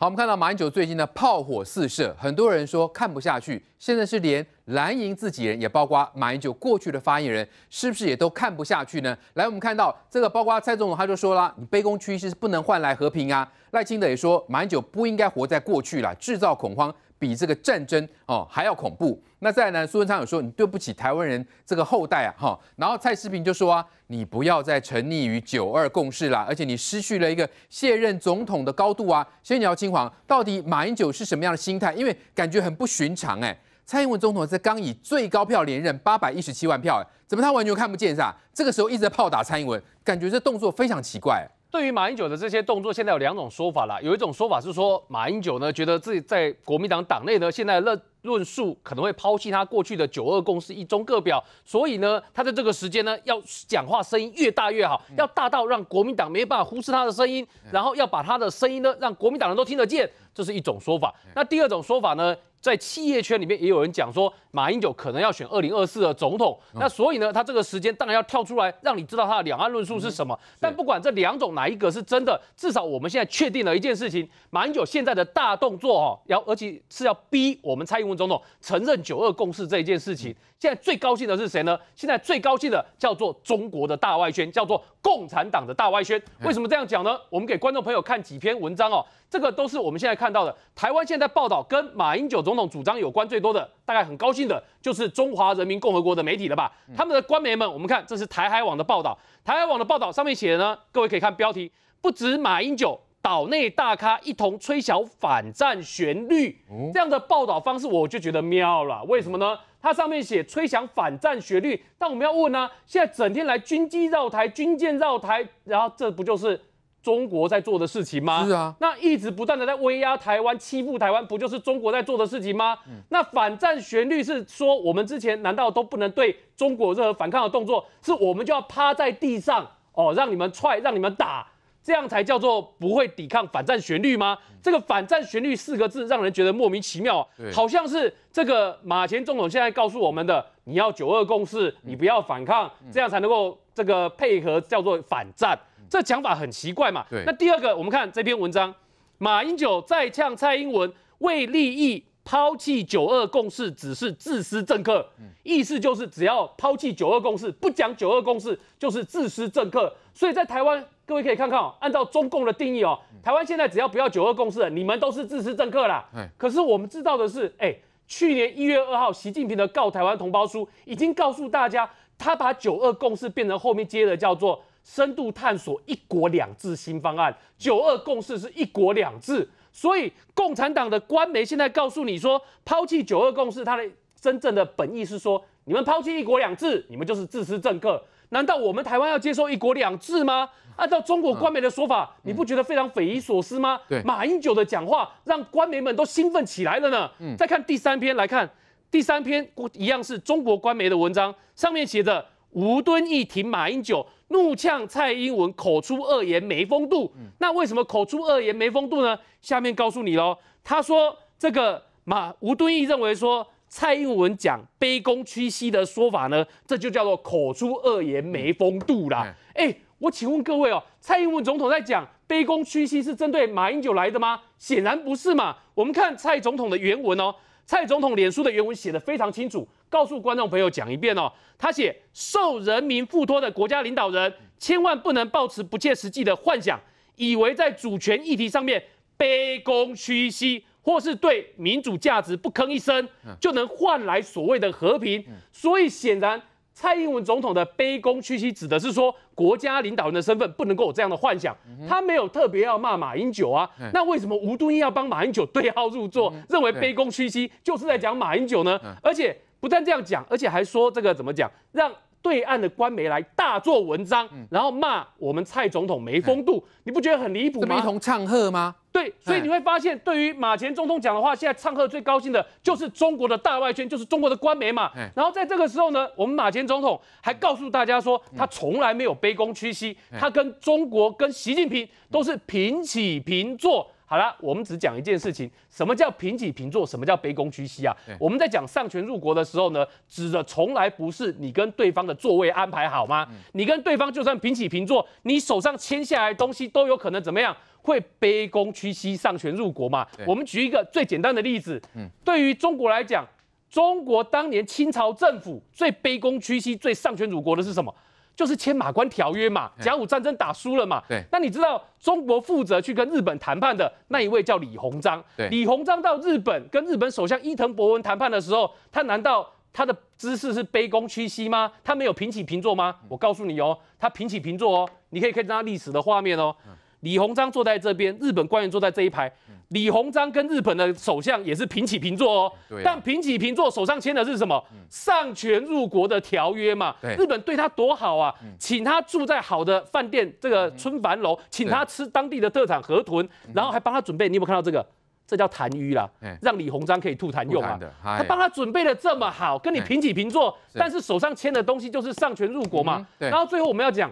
好，我们看到马英九最近的炮火四射，很多人说看不下去。现在是连蓝营自己人，也包括马英九过去的发言人，是不是也都看不下去呢？来，我们看到这个，包括蔡总统他就说了，你卑躬屈膝是不能换来和平啊。赖清德也说，马英九不应该活在过去啦，制造恐慌比这个战争哦还要恐怖。那再呢？苏文昌有说你对不起台湾人这个后代啊，哈。然后蔡英平就说啊，你不要再沉溺于九二共识啦，而且你失去了一个卸任总统的高度啊。所以你要黄，到底马英九是什么样的心态？因为感觉很不寻常哎。蔡英文总统在刚以最高票连任八百一十七万票，怎么他完全看不见吧？这个时候一直在炮打蔡英文，感觉这动作非常奇怪。对于马英九的这些动作，现在有两种说法啦。有一种说法是说，马英九呢，觉得自己在国民党党内呢，现在热。论述可能会抛弃他过去的九二共识一中各表，所以呢，他在这个时间呢，要讲话声音越大越好，要大到让国民党没办法忽视他的声音，然后要把他的声音呢，让国民党人都听得见。这是一种说法。那第二种说法呢，在企业圈里面也有人讲说，马英九可能要选二零二四的总统。那所以呢，他这个时间当然要跳出来，让你知道他的两岸论述是什么。但不管这两种哪一个是真的，至少我们现在确定了一件事情：马英九现在的大动作哦，要而且是要逼我们蔡英文总统承认九二共识这一件事情。现在最高兴的是谁呢？现在最高兴的叫做中国的大外宣，叫做共产党的大外宣。为什么这样讲呢？我们给观众朋友看几篇文章哦，这个都是我们现在看。看到的台湾现在报道跟马英九总统主张有关最多的，大概很高兴的，就是中华人民共和国的媒体了吧？他们的官媒们，我们看这是台海网的报道，台海网的报道上面写的呢，各位可以看标题，不止马英九，岛内大咖一同吹响反战旋律。这样的报道方式我就觉得妙了，为什么呢？它上面写吹响反战旋律，但我们要问呢，现在整天来军机绕台、军舰绕台，然后这不就是？中国在做的事情吗？是啊，那一直不断的在威压台湾、欺负台湾，不就是中国在做的事情吗？那反战旋律是说，我们之前难道都不能对中国任何反抗的动作，是我们就要趴在地上哦，让你们踹、让你们打，这样才叫做不会抵抗？反战旋律吗？这个反战旋律四个字让人觉得莫名其妙，好像是这个马前总统现在告诉我们的，你要九二共识，你不要反抗，这样才能够这个配合叫做反战。这讲法很奇怪嘛？那第二个，我们看这篇文章，马英九在呛蔡英文为利益抛弃九二共识，只是自私政客。意思就是，只要抛弃九二共识，不讲九二共识，就是自私政客。所以在台湾，各位可以看看哦，按照中共的定义哦，台湾现在只要不要九二共识，你们都是自私政客啦。可是我们知道的是，哎，去年一月二号，习近平的告台湾同胞书已经告诉大家，他把九二共识变成后面接的叫做。深度探索“一国两制”新方案，“九二共识”是一国两制，所以共产党的官媒现在告诉你说，抛弃“九二共识”，他的真正的本意是说，你们抛弃“一国两制”，你们就是自私政客。难道我们台湾要接受“一国两制”吗？按照中国官媒的说法，你不觉得非常匪夷所思吗？对，马英九的讲话让官媒们都兴奋起来了呢。嗯，再看第三篇来看，第三篇一样是中国官媒的文章，上面写着吴敦义、挺马英九。怒呛蔡英文口出恶言没风度，那为什么口出恶言没风度呢？下面告诉你喽。他说这个马吴敦义认为说蔡英文讲卑躬屈膝的说法呢，这就叫做口出恶言没风度啦。哎，我请问各位哦，蔡英文总统在讲卑躬屈膝是针对马英九来的吗？显然不是嘛。我们看蔡总统的原文哦，蔡总统脸书的原文写的非常清楚。告诉观众朋友讲一遍哦，他写受人民附托的国家领导人，千万不能抱持不切实际的幻想，以为在主权议题上面卑躬屈膝，或是对民主价值不吭一声，就能换来所谓的和平。所以显然，蔡英文总统的卑躬屈膝指的是说，国家领导人的身份不能够有这样的幻想。他没有特别要骂马英九啊，那为什么吴敦义要帮马英九对号入座，认为卑躬屈膝就是在讲马英九呢？而且。不但这样讲，而且还说这个怎么讲，让对岸的官媒来大做文章，然后骂我们蔡总统没风度，你不觉得很离谱吗？这一同唱和吗？对，所以你会发现，对于马前总统讲的话，现在唱和最高兴的就是中国的大外圈，就是中国的官媒嘛。然后在这个时候呢，我们马前总统还告诉大家说，他从来没有卑躬屈膝，他跟中国跟习近平都是平起平坐。好了，我们只讲一件事情，什么叫平起平坐，什么叫卑躬屈膝啊？我们在讲上权入国的时候呢，指的从来不是你跟对方的座位安排好吗？你跟对方就算平起平坐，你手上签下来东西都有可能怎么样？会卑躬屈膝、上权入国吗？我们举一个最简单的例子，嗯，对于中国来讲，中国当年清朝政府最卑躬屈膝、最上权辱国的是什么？就是签马关条约嘛，甲午战争打输了嘛。对，那你知道中国负责去跟日本谈判的那一位叫李鸿章。对，李鸿章到日本跟日本首相伊藤博文谈判的时候，他难道他的姿势是卑躬屈膝吗？他没有平起平坐吗？我告诉你哦，他平起平坐哦，你可以看到历史的画面哦。李鸿章坐在这边，日本官员坐在这一排。李鸿章跟日本的首相也是平起平坐哦。但平起平坐，手上签的是什么？上权入国的条约嘛。日本对他多好啊，请他住在好的饭店，这个春帆楼，请他吃当地的特产河豚，然后还帮他准备。你有没有看到这个？这叫痰盂啦，让李鸿章可以吐痰用啊。他帮他准备的这么好，跟你平起平坐，但是手上签的东西就是上权入国嘛。然后最后我们要讲。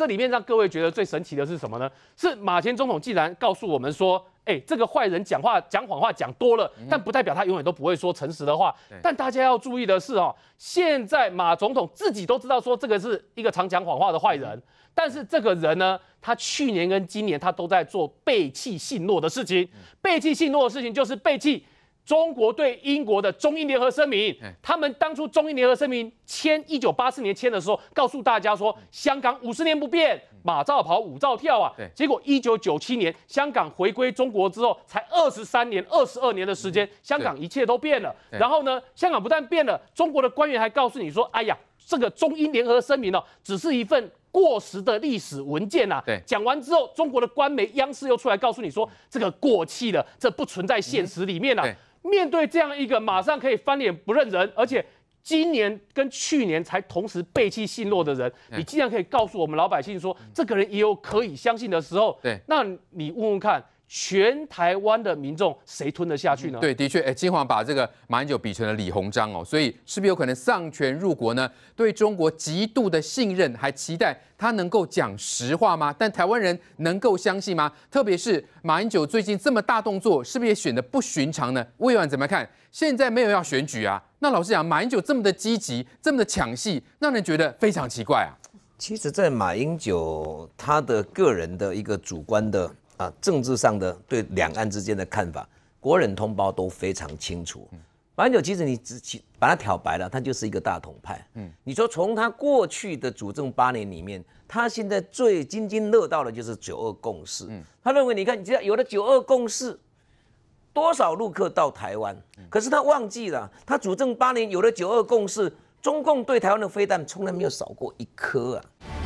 这里面让各位觉得最神奇的是什么呢？是马前总统既然告诉我们说，哎，这个坏人讲话讲谎话讲多了，但不代表他永远都不会说诚实的话。但大家要注意的是哦，现在马总统自己都知道说这个是一个常讲谎话的坏人，但是这个人呢，他去年跟今年他都在做背弃信诺的事情。背弃信诺的事情就是背弃。中国对英国的中英联合声明，他们当初中英联合声明签一九八四年签的时候，告诉大家说香港五十年不变，马照跑，舞照跳啊。结果一九九七年香港回归中国之后，才二十三年、二十二年的时间，香港一切都变了。然后呢，香港不但变了，中国的官员还告诉你说：“哎呀，这个中英联合声明呢，只是一份过时的历史文件呐。”讲完之后，中国的官媒央视又出来告诉你说：“这个过气了，这不存在现实里面了。”面对这样一个马上可以翻脸不认人，而且今年跟去年才同时背弃信诺的人，你竟然可以告诉我们老百姓说，这个人也有可以相信的时候？对，那你问问看。全台湾的民众谁吞得下去呢？对，的确，哎，金黄把这个马英九比成了李鸿章哦，所以是不是有可能丧权入国呢？对中国极度的信任，还期待他能够讲实话吗？但台湾人能够相信吗？特别是马英九最近这么大动作，是不是也显得不寻常呢？魏婉怎么看？现在没有要选举啊。那老实讲，马英九这么的积极，这么的抢戏，让人觉得非常奇怪啊。其实，在马英九他的个人的一个主观的。啊，政治上的对两岸之间的看法，国人同胞都非常清楚。马九，其实你只把它挑白了，他就是一个大统派。嗯，你说从他过去的主政八年里面，他现在最津津乐道的就是九二共识。嗯，他认为你看，你只要有了九二共识，多少陆客到台湾？可是他忘记了，他主政八年有了九二共识，中共对台湾的飞弹从来没有少过一颗啊。